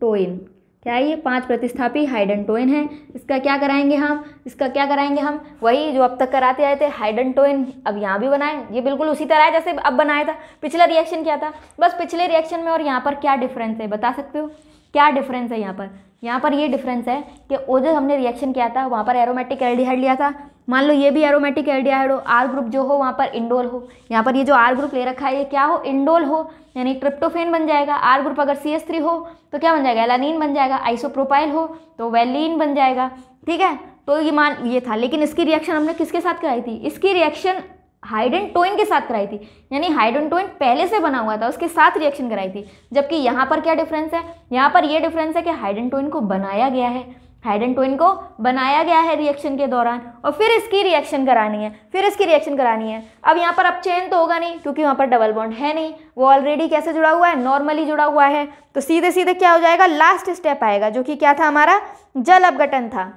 टोइन क्या ये पांच प्रतिस्थापी हाइडनटोइन है इसका क्या कराएंगे हम इसका क्या कराएंगे हम वही जो अब तक कराते आए थे हाइडनटोइन अब यहाँ भी बनाए ये बिल्कुल उसी तरह है जैसे अब बनाया था पिछला रिएक्शन क्या था बस पिछले रिएक्शन में और यहाँ पर क्या डिफरेंस है बता सकते हो क्या डिफरेंस है यहाँ पर यहाँ पर ये डिफरेंस है कि वो जो हमने रिएक्शन किया था वहाँ पर एरोमेटिक एल्डिहाइड लिया था मान लो ये भी एरोमेटिक एल्डिहाइड हो आर ग्रुप जो हो वहाँ पर इंडोल हो यहाँ पर ये जो आर ग्रुप ले रखा है ये क्या हो इंडोल हो यानी ट्रिप्टोफेन बन जाएगा आर ग्रुप अगर सी एस थ्री हो तो क्या बन जाएगा एलानीन बन जाएगा आइसोप्रोपाइल हो तो वेलिन बन जाएगा ठीक है तो ये मान ये था लेकिन इसकी रिएक्शन हमने किसके साथ कराई थी इसकी रिएक्शन हाइड्रेन टोइन के साथ कराई थी यानी हाइड्रेन टोइन पहले से बना हुआ था उसके साथ रिएक्शन कराई थी जबकि यहाँ पर क्या डिफरेंस है यहाँ पर यह डिफरेंस है कि हाइड्रेन टोइन को बनाया गया है हाइड्रेन टोइन को बनाया गया है रिएक्शन के दौरान और फिर इसकी रिएक्शन करानी है फिर इसकी रिएक्शन करानी है अब यहाँ पर अब चेन तो होगा नहीं क्योंकि वहाँ पर डबल बॉन्ड है नहीं वो ऑलरेडी कैसे जुड़ा हुआ है नॉर्मली जुड़ा हुआ है तो सीधे सीधे क्या हो जाएगा लास्ट स्टेप आएगा जो कि क्या था हमारा जल अपघटन था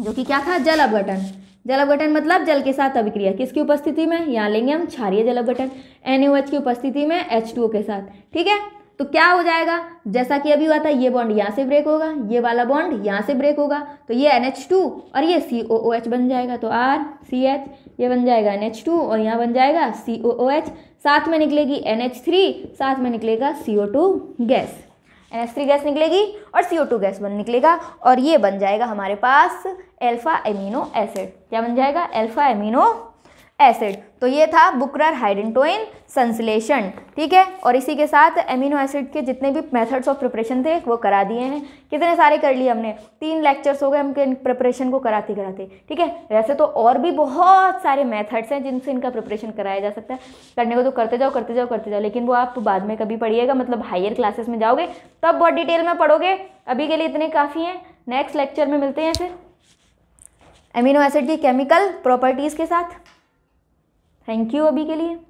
जो कि क्या था जल अपघटन जल अवघटन मतलब जल के साथ अभिक्रिया किसकी उपस्थिति में यहाँ लेंगे हम क्षारिय जल अवघटन एन की उपस्थिति में एच के साथ ठीक है तो क्या हो जाएगा जैसा कि अभी हुआ था ये बॉन्ड यहाँ से ब्रेक होगा ये वाला बॉन्ड यहाँ से ब्रेक होगा तो ये एन और ये सी बन जाएगा तो आर सी ये बन जाएगा एन और यहाँ बन जाएगा सी साथ में निकलेगी एन साथ में निकलेगा सी गैस एन गैस निकलेगी और सी गैस बन निकलेगा और ये बन जाएगा हमारे पास एल्फ़ा एमिनो एसिड क्या बन जाएगा एल्फा एमिनो एसिड तो ये था बुकरर हाइडेंटोइन संश्लेषण ठीक है और इसी के साथ एमिनो एसिड के जितने भी मेथड्स ऑफ प्रिपरेशन थे वो करा दिए हैं कितने सारे कर लिए हमने तीन लेक्चर्स हो गए हम प्रिपरेशन को कराते कराते ठीक है वैसे तो और भी बहुत सारे मेथड्स हैं जिनसे इनका प्रिपरेशन कराया जा सकता है करने को तो करते जाओ करते जाओ करते जाओ लेकिन वो आप बाद में कभी पढ़िएगा मतलब हायर क्लासेस में जाओगे तब बहुत डिटेल में पढ़ोगे अभी के लिए इतने काफ़ी हैं नेक्स्ट लेक्चर में मिलते हैं फिर एमिनो एसिड की केमिकल प्रॉपर्टीज़ के साथ थैंक यू अभी के लिए